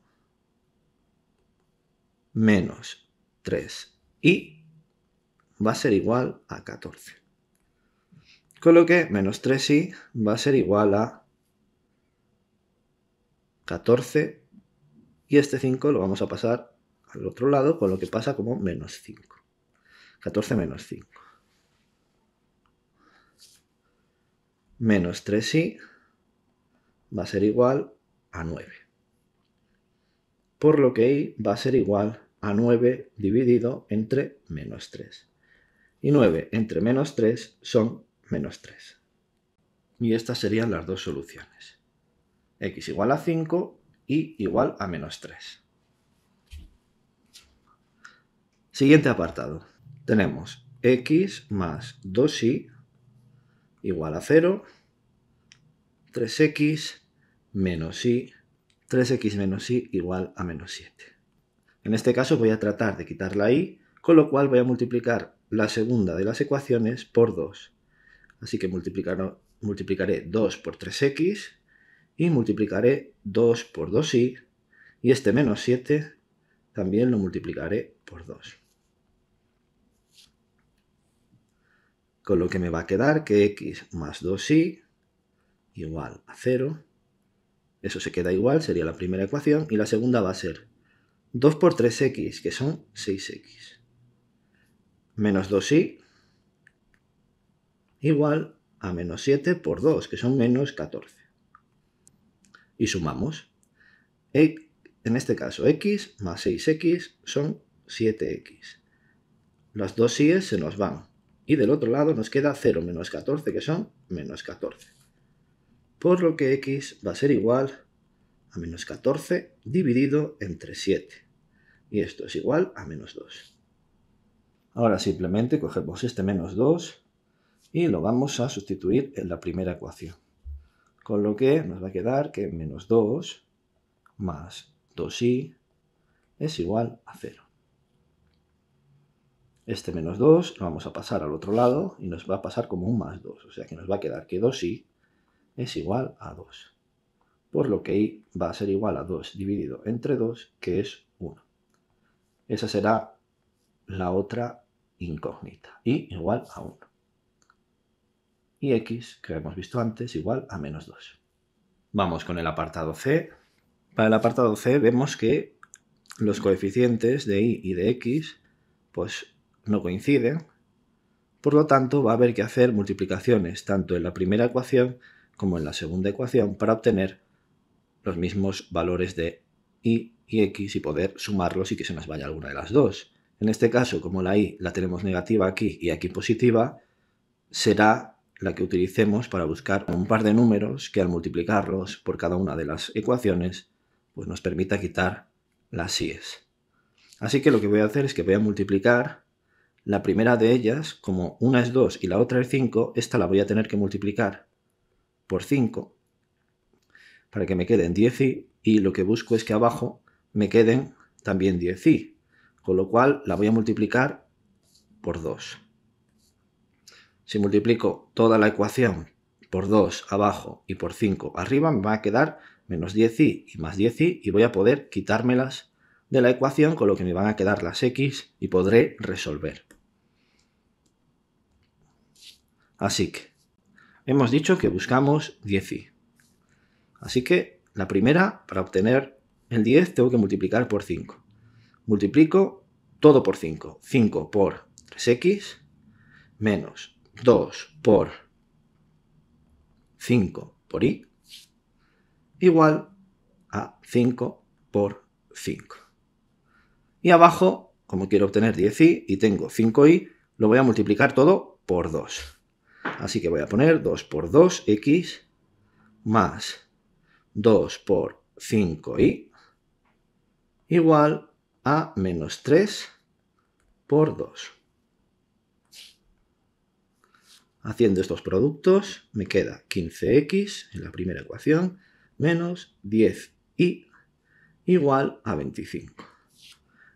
menos 3 y va a ser igual a 14. Con lo que menos 3i va a ser igual a 14 y este 5 lo vamos a pasar al otro lado, con lo que pasa como menos 5. 14 menos 5. Menos 3i va a ser igual a 9. Por lo que i va a ser igual a 9 dividido entre menos 3 y 9 entre menos 3 son menos 3. Y estas serían las dos soluciones. x igual a 5 y igual a menos 3. Siguiente apartado. Tenemos x más 2y igual a 0, 3x menos y, 3x menos y igual a menos 7. En este caso voy a tratar de quitar la y, con lo cual voy a multiplicar la segunda de las ecuaciones por 2. Así que multiplicaré 2 por 3x y multiplicaré 2 por 2y y este menos 7 también lo multiplicaré por 2. Con lo que me va a quedar que x más 2y igual a 0. Eso se queda igual, sería la primera ecuación. Y la segunda va a ser 2 por 3x, que son 6x menos 2i igual a menos 7 por 2, que son menos 14. Y sumamos. E, en este caso, x más 6x son 7x. Las dos i se nos van. Y del otro lado nos queda 0 menos 14, que son menos 14. Por lo que x va a ser igual a menos 14 dividido entre 7. Y esto es igual a menos 2. Ahora simplemente cogemos este menos 2 y lo vamos a sustituir en la primera ecuación. Con lo que nos va a quedar que menos 2 más 2i es igual a 0. Este menos 2 lo vamos a pasar al otro lado y nos va a pasar como un más 2. O sea que nos va a quedar que 2i es igual a 2. Por lo que i va a ser igual a 2 dividido entre 2, que es 1. Esa será la otra ecuación incógnita, y igual a 1. Y x, que hemos visto antes, igual a menos 2. Vamos con el apartado C. Para el apartado C vemos que los coeficientes de y y de x pues no coinciden, por lo tanto va a haber que hacer multiplicaciones tanto en la primera ecuación como en la segunda ecuación para obtener los mismos valores de y y x y poder sumarlos y que se nos vaya alguna de las dos. En este caso, como la i la tenemos negativa aquí y aquí positiva, será la que utilicemos para buscar un par de números que al multiplicarlos por cada una de las ecuaciones, pues nos permita quitar las i's. Así que lo que voy a hacer es que voy a multiplicar la primera de ellas, como una es 2 y la otra es 5, esta la voy a tener que multiplicar por 5 para que me queden 10i y lo que busco es que abajo me queden también 10i. Con lo cual la voy a multiplicar por 2. Si multiplico toda la ecuación por 2 abajo y por 5 arriba, me va a quedar menos 10i y más 10i y voy a poder quitármelas de la ecuación, con lo que me van a quedar las x y podré resolver. Así que hemos dicho que buscamos 10i. Así que la primera, para obtener el 10, tengo que multiplicar por 5 multiplico todo por 5. 5 por 3x menos 2 por 5 por y igual a 5 por 5. Y abajo, como quiero obtener 10i y tengo 5i, lo voy a multiplicar todo por 2. Así que voy a poner 2 por 2x más 2 por 5i igual a menos 3 por 2. Haciendo estos productos me queda 15x en la primera ecuación menos 10y igual a 25.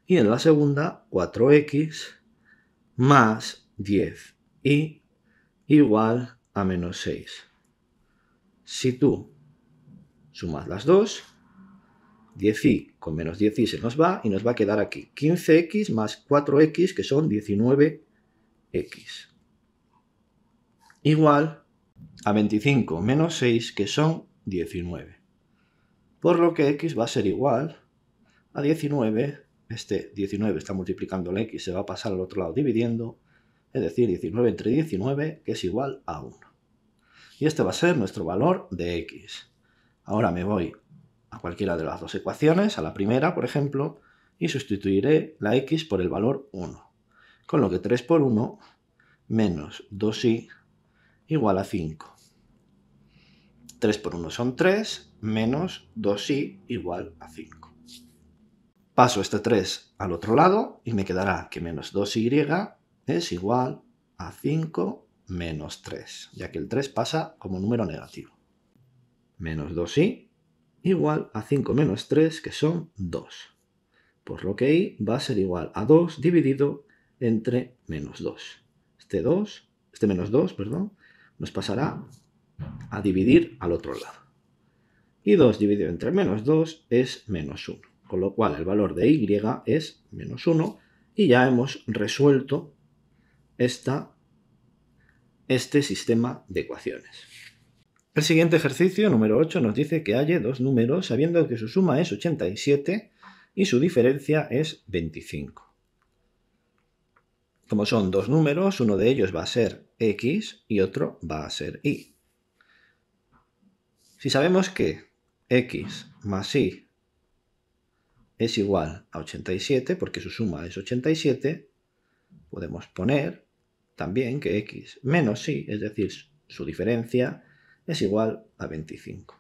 Y en la segunda 4x más 10y igual a menos 6. Si tú sumas las dos, 10i con menos 10i se nos va y nos va a quedar aquí 15x más 4x que son 19x. Igual a 25 menos 6 que son 19. Por lo que x va a ser igual a 19, este 19 está multiplicando la x, se va a pasar al otro lado dividiendo, es decir, 19 entre 19 que es igual a 1. Y este va a ser nuestro valor de x. Ahora me voy a cualquiera de las dos ecuaciones, a la primera, por ejemplo, y sustituiré la x por el valor 1. Con lo que 3 por 1 menos 2y igual a 5. 3 por 1 son 3, menos 2 y igual a 5. Paso este 3 al otro lado y me quedará que menos 2y es igual a 5 menos 3, ya que el 3 pasa como número negativo. Menos 2 y igual a 5 menos 3, que son 2. Por lo que i va a ser igual a 2 dividido entre menos 2. Este 2, este menos 2, perdón, nos pasará a dividir al otro lado. Y 2 dividido entre menos 2 es menos 1, con lo cual el valor de y es menos 1 y ya hemos resuelto esta, este sistema de ecuaciones. El siguiente ejercicio, número 8, nos dice que hay dos números sabiendo que su suma es 87 y su diferencia es 25. Como son dos números, uno de ellos va a ser x y otro va a ser y. Si sabemos que x más y es igual a 87, porque su suma es 87, podemos poner también que x menos y, es decir, su diferencia es igual a 25.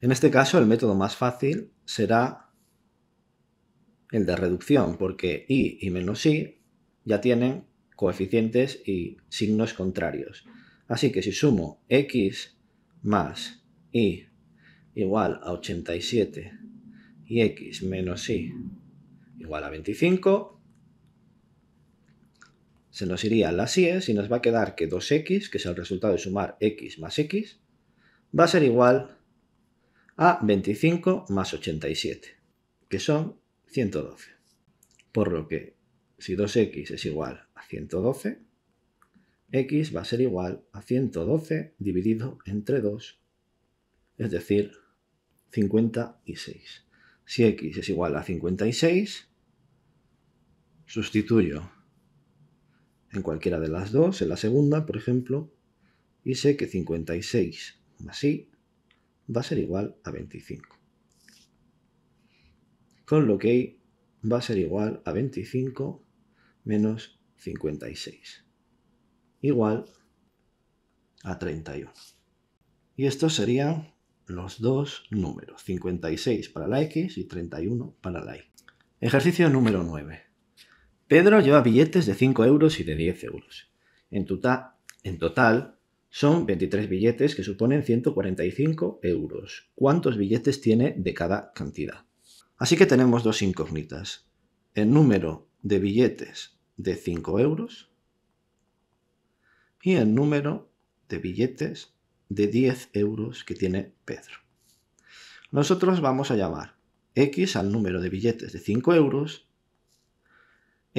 En este caso, el método más fácil será el de reducción, porque i y menos i ya tienen coeficientes y signos contrarios. Así que si sumo x más i igual a 87 y x menos i igual a 25, se nos irían las IES y nos va a quedar que 2x, que es el resultado de sumar x más x, va a ser igual a 25 más 87, que son 112. Por lo que si 2x es igual a 112, x va a ser igual a 112 dividido entre 2, es decir, 56. Si x es igual a 56, sustituyo en cualquiera de las dos, en la segunda, por ejemplo, y sé que 56 más i va a ser igual a 25. Con lo que i va a ser igual a 25 menos 56, igual a 31. Y estos serían los dos números, 56 para la x y 31 para la y. Ejercicio número 9. Pedro lleva billetes de 5 euros y de 10 euros. En, en total son 23 billetes que suponen 145 euros. ¿Cuántos billetes tiene de cada cantidad? Así que tenemos dos incógnitas. El número de billetes de 5 euros y el número de billetes de 10 euros que tiene Pedro. Nosotros vamos a llamar x al número de billetes de 5 euros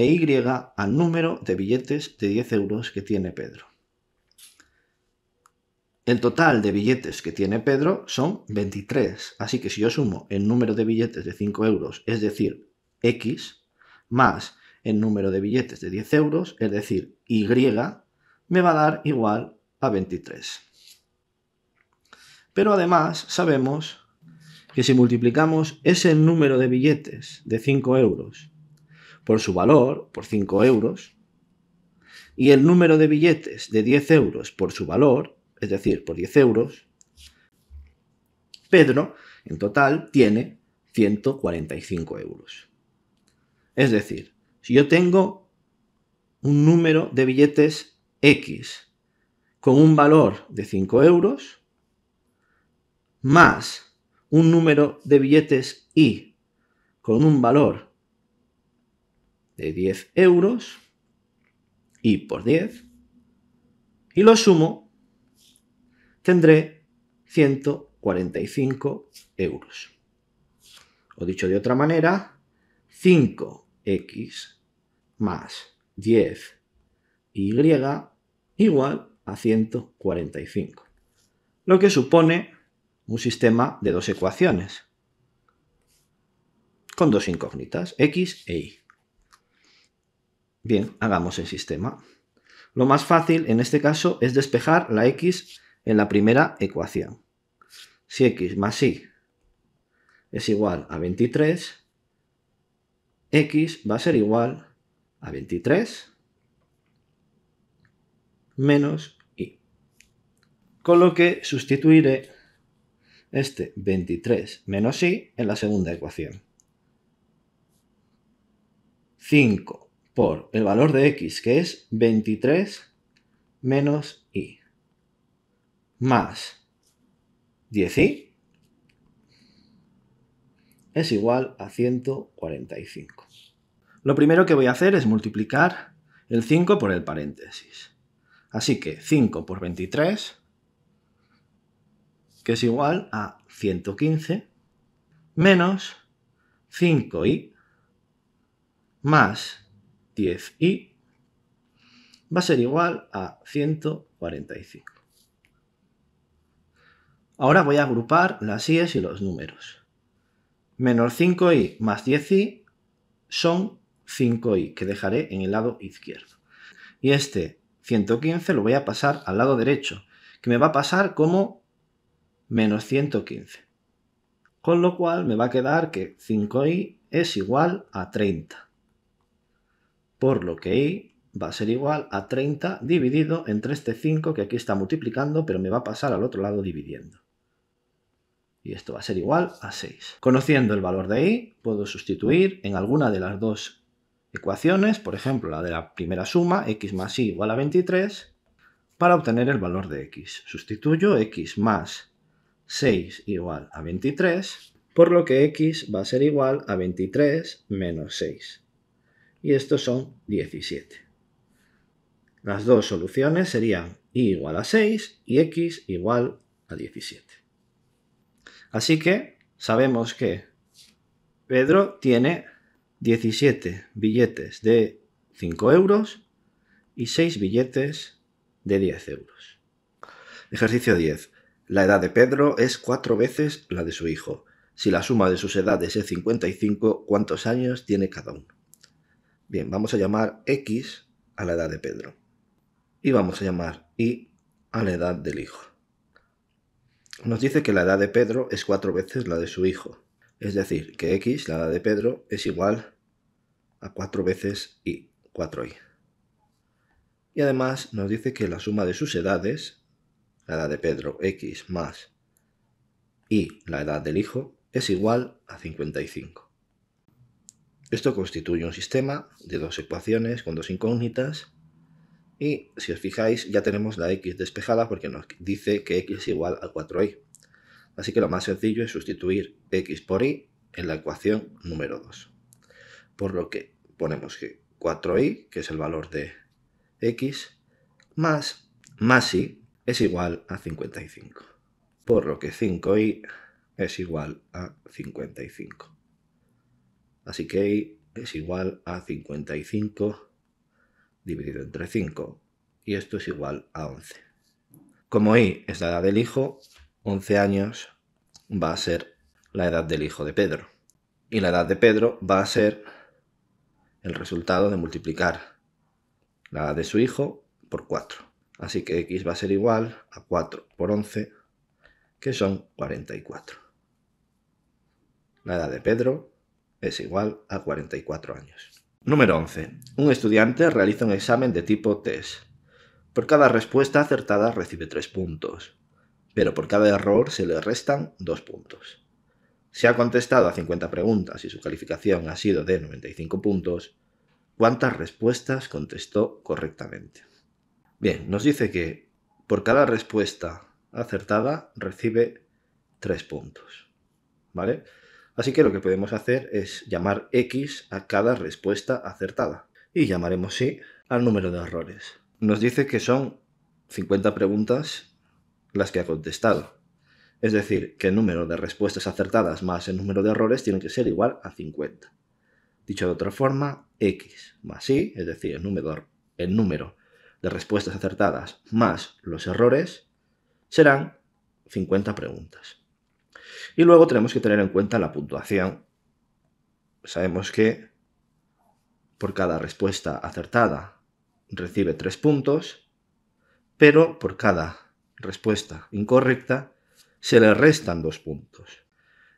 e y al número de billetes de 10 euros que tiene Pedro. El total de billetes que tiene Pedro son 23, así que si yo sumo el número de billetes de 5 euros, es decir, X, más el número de billetes de 10 euros, es decir, Y, me va a dar igual a 23. Pero además sabemos que si multiplicamos ese número de billetes de 5 euros por su valor, por 5 euros, y el número de billetes de 10 euros por su valor, es decir, por 10 euros, Pedro en total tiene 145 euros. Es decir, si yo tengo un número de billetes X con un valor de 5 euros, más un número de billetes Y con un valor de 10 euros y por 10 y lo sumo, tendré 145 euros. O dicho de otra manera, 5x más 10y igual a 145. Lo que supone un sistema de dos ecuaciones con dos incógnitas, x e y. Bien, hagamos el sistema. Lo más fácil en este caso es despejar la x en la primera ecuación. Si x más y es igual a 23, x va a ser igual a 23 menos y. Con lo que sustituiré este 23 menos y en la segunda ecuación. 5 por el valor de x, que es 23 menos y, más 10 i es igual a 145. Lo primero que voy a hacer es multiplicar el 5 por el paréntesis. Así que 5 por 23, que es igual a 115, menos 5i, más 10i va a ser igual a 145. Ahora voy a agrupar las i's y los números. Menos 5i más 10i son 5i, que dejaré en el lado izquierdo. Y este 115 lo voy a pasar al lado derecho, que me va a pasar como menos 115. Con lo cual me va a quedar que 5i es igual a 30 por lo que i va a ser igual a 30 dividido entre este 5 que aquí está multiplicando, pero me va a pasar al otro lado dividiendo. Y esto va a ser igual a 6. Conociendo el valor de i, puedo sustituir en alguna de las dos ecuaciones, por ejemplo la de la primera suma, x más y igual a 23, para obtener el valor de x. Sustituyo x más 6 igual a 23, por lo que x va a ser igual a 23 menos 6 y estos son 17. Las dos soluciones serían y igual a 6 y x igual a 17. Así que sabemos que Pedro tiene 17 billetes de 5 euros y 6 billetes de 10 euros. Ejercicio 10. La edad de Pedro es 4 veces la de su hijo. Si la suma de sus edades es 55, ¿cuántos años tiene cada uno? Bien, vamos a llamar X a la edad de Pedro. Y vamos a llamar Y a la edad del hijo. Nos dice que la edad de Pedro es cuatro veces la de su hijo. Es decir, que X, la edad de Pedro, es igual a cuatro veces Y, 4Y. Y además nos dice que la suma de sus edades, la edad de Pedro X más y la edad del hijo, es igual a 55. Esto constituye un sistema de dos ecuaciones con dos incógnitas y si os fijáis ya tenemos la x despejada porque nos dice que x es igual a 4y. Así que lo más sencillo es sustituir x por y en la ecuación número 2. Por lo que ponemos que 4i, que es el valor de x, más, más y es igual a 55. Por lo que 5i es igual a 55. Así que es igual a 55 dividido entre 5. Y esto es igual a 11. Como i es la edad del hijo, 11 años va a ser la edad del hijo de Pedro. Y la edad de Pedro va a ser el resultado de multiplicar la edad de su hijo por 4. Así que x va a ser igual a 4 por 11, que son 44. La edad de Pedro es igual a 44 años. Número 11. Un estudiante realiza un examen de tipo test. Por cada respuesta acertada recibe 3 puntos, pero por cada error se le restan 2 puntos. Si ha contestado a 50 preguntas y su calificación ha sido de 95 puntos, ¿cuántas respuestas contestó correctamente? Bien, nos dice que por cada respuesta acertada recibe 3 puntos. ¿Vale? Así que lo que podemos hacer es llamar X a cada respuesta acertada. Y llamaremos sí al número de errores. Nos dice que son 50 preguntas las que ha contestado. Es decir, que el número de respuestas acertadas más el número de errores tiene que ser igual a 50. Dicho de otra forma, x más y, es decir, el el número de respuestas acertadas más los errores, serán 50 preguntas. Y luego tenemos que tener en cuenta la puntuación. Sabemos que por cada respuesta acertada recibe tres puntos, pero por cada respuesta incorrecta se le restan dos puntos.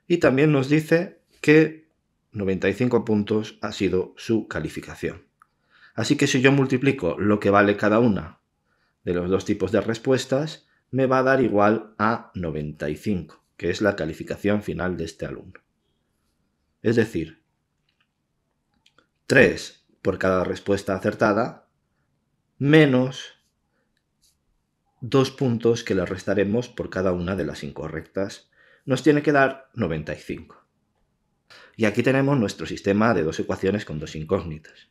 Y también nos dice que 95 puntos ha sido su calificación. Así que si yo multiplico lo que vale cada una de los dos tipos de respuestas, me va a dar igual a 95 que es la calificación final de este alumno. Es decir, 3 por cada respuesta acertada menos 2 puntos que le restaremos por cada una de las incorrectas nos tiene que dar 95. Y aquí tenemos nuestro sistema de dos ecuaciones con dos incógnitas.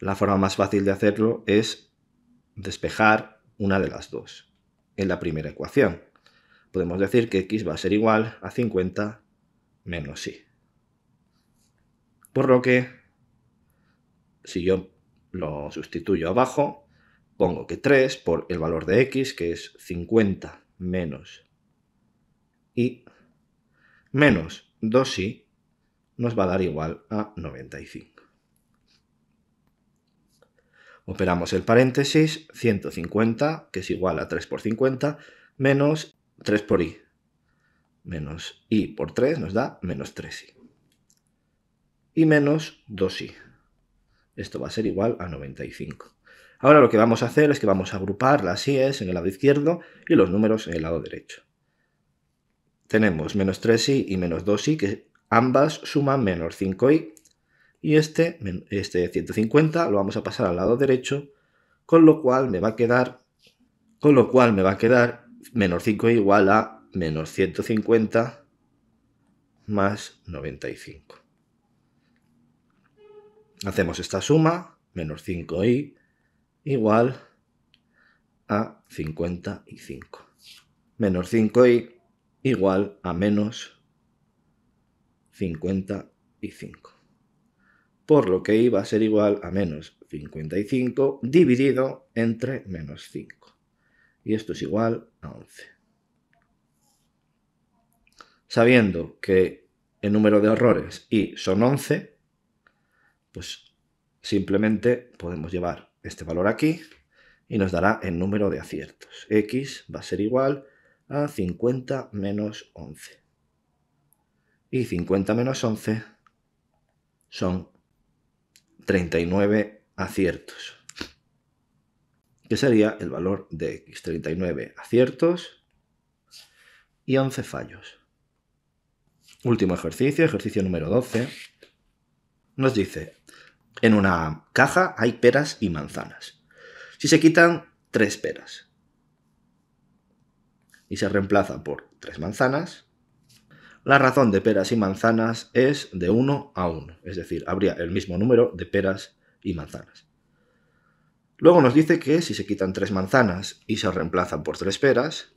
La forma más fácil de hacerlo es despejar una de las dos en la primera ecuación podemos decir que x va a ser igual a 50 menos y. Por lo que, si yo lo sustituyo abajo, pongo que 3 por el valor de x, que es 50 menos y, menos 2y, nos va a dar igual a 95. Operamos el paréntesis, 150, que es igual a 3 por 50, menos 3 por i menos i por 3 nos da menos 3i. Y menos 2i. Esto va a ser igual a 95. Ahora lo que vamos a hacer es que vamos a agrupar las i's en el lado izquierdo y los números en el lado derecho. Tenemos menos 3i y menos 2i, que ambas suman menos 5i, y este, este 150 lo vamos a pasar al lado derecho, con lo cual me va a quedar, con lo cual me va a quedar menos 5 igual a menos 150 más 95. Hacemos esta suma, menos 5i igual a 55. Menos 5i igual a menos 55. Por lo que i va a ser igual a menos 55 dividido entre menos 5 y esto es igual a 11. Sabiendo que el número de errores y son 11, pues simplemente podemos llevar este valor aquí y nos dará el número de aciertos. X va a ser igual a 50 menos 11. Y 50 menos 11 son 39 aciertos que sería el valor de X, 39 aciertos y 11 fallos. Último ejercicio, ejercicio número 12, nos dice, en una caja hay peras y manzanas. Si se quitan tres peras y se reemplazan por tres manzanas, la razón de peras y manzanas es de 1 a 1, es decir, habría el mismo número de peras y manzanas. Luego nos dice que si se quitan tres manzanas y se reemplazan por tres peras,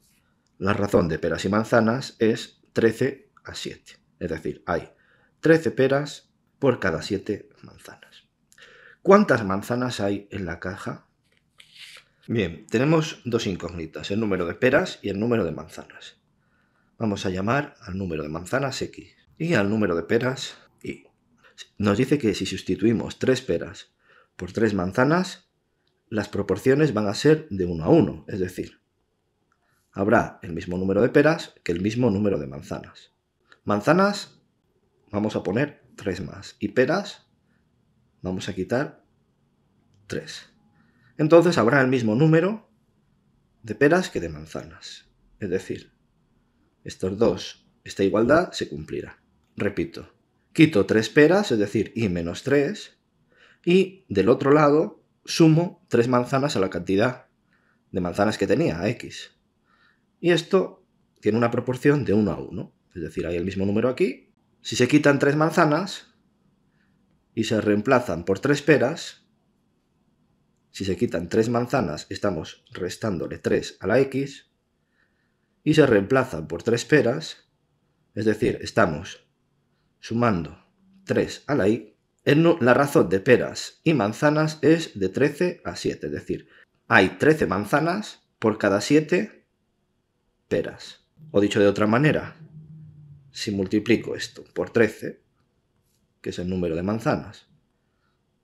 la razón de peras y manzanas es 13 a 7. Es decir, hay 13 peras por cada 7 manzanas. ¿Cuántas manzanas hay en la caja? Bien, tenemos dos incógnitas, el número de peras y el número de manzanas. Vamos a llamar al número de manzanas X y al número de peras Y. Nos dice que si sustituimos 3 peras por 3 manzanas, las proporciones van a ser de 1 a 1, es decir, habrá el mismo número de peras que el mismo número de manzanas. Manzanas vamos a poner 3 más y peras vamos a quitar 3. Entonces habrá el mismo número de peras que de manzanas. Es decir, estos dos, esta igualdad se cumplirá. Repito, quito 3 peras, es decir, y menos 3, y del otro lado sumo 3 manzanas a la cantidad de manzanas que tenía, a x. Y esto tiene una proporción de 1 a 1. Es decir, hay el mismo número aquí. Si se quitan 3 manzanas y se reemplazan por 3 peras, si se quitan 3 manzanas estamos restándole 3 a la x y se reemplazan por 3 peras, es decir, estamos sumando 3 a la y la razón de peras y manzanas es de 13 a 7, es decir, hay 13 manzanas por cada 7 peras. O dicho de otra manera, si multiplico esto por 13, que es el número de manzanas,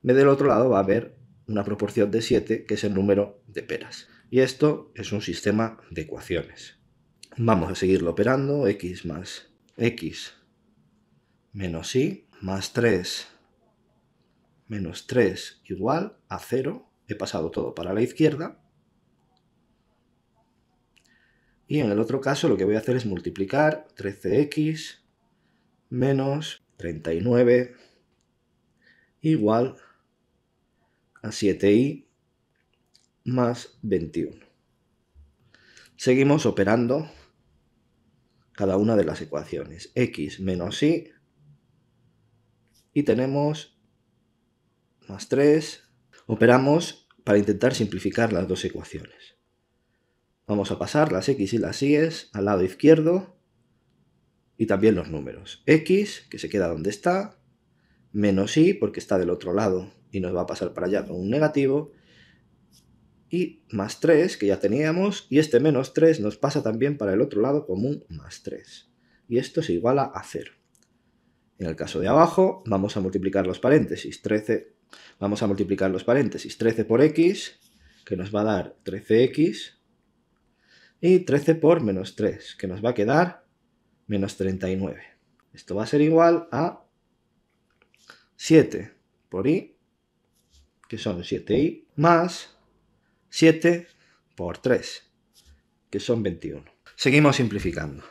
me del otro lado va a haber una proporción de 7, que es el número de peras. Y esto es un sistema de ecuaciones. Vamos a seguirlo operando, x más x menos y más 3 menos 3 igual a 0. He pasado todo para la izquierda. Y en el otro caso lo que voy a hacer es multiplicar 13x menos 39 igual a 7i más 21. Seguimos operando cada una de las ecuaciones. x menos y y tenemos más 3, operamos para intentar simplificar las dos ecuaciones. Vamos a pasar las x y las y al lado izquierdo y también los números. x, que se queda donde está, menos y, porque está del otro lado y nos va a pasar para allá con un negativo, y más 3, que ya teníamos, y este menos 3 nos pasa también para el otro lado como un más 3. Y esto se iguala a 0. En el caso de abajo, vamos a multiplicar los paréntesis, 13 Vamos a multiplicar los paréntesis. 13 por x, que nos va a dar 13x, y 13 por menos 3, que nos va a quedar menos 39. Esto va a ser igual a 7 por y, que son 7 y más 7 por 3, que son 21. Seguimos simplificando.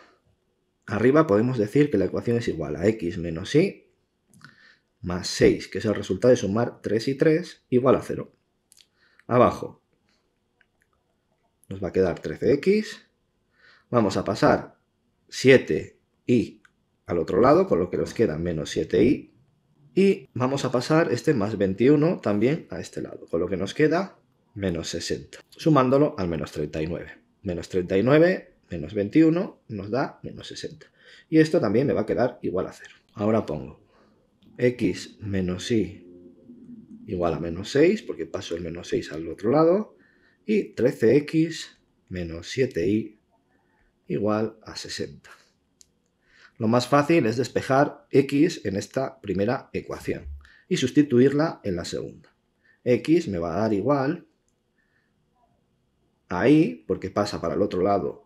Arriba podemos decir que la ecuación es igual a x menos y más 6, que es el resultado de sumar 3 y 3, igual a 0. Abajo nos va a quedar 13x. Vamos a pasar 7y al otro lado, con lo que nos queda menos 7 y Y vamos a pasar este más 21 también a este lado, con lo que nos queda menos 60, sumándolo al menos 39. Menos 39 menos 21 nos da menos 60. Y esto también me va a quedar igual a 0. Ahora pongo x menos y igual a menos 6, porque paso el menos 6 al otro lado, y 13x menos 7y igual a 60. Lo más fácil es despejar x en esta primera ecuación y sustituirla en la segunda. x me va a dar igual a y, porque pasa para el otro lado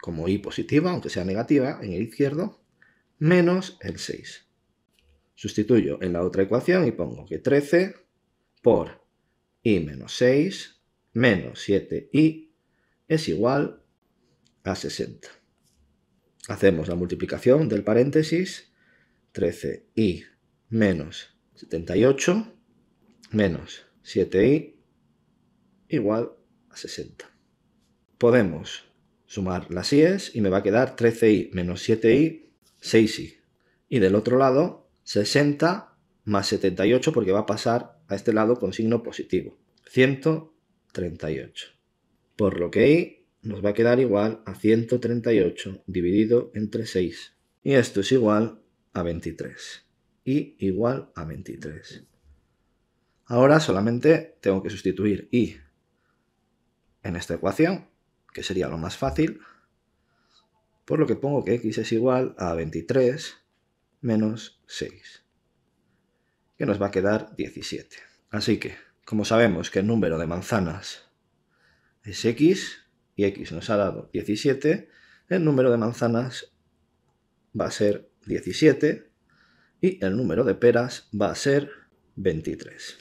como y positiva, aunque sea negativa, en el izquierdo, menos el 6. Sustituyo en la otra ecuación y pongo que 13 por i menos 6 menos 7i es igual a 60. Hacemos la multiplicación del paréntesis 13i menos 78 menos 7i igual a 60. Podemos sumar las i's y me va a quedar 13i menos 7i, 6i. Y del otro lado 60 más 78 porque va a pasar a este lado con signo positivo. 138. Por lo que i nos va a quedar igual a 138 dividido entre 6. Y esto es igual a 23. y igual a 23. Ahora solamente tengo que sustituir i en esta ecuación, que sería lo más fácil, por lo que pongo que x es igual a 23 menos 6, que nos va a quedar 17. Así que, como sabemos que el número de manzanas es x, y x nos ha dado 17, el número de manzanas va a ser 17 y el número de peras va a ser 23.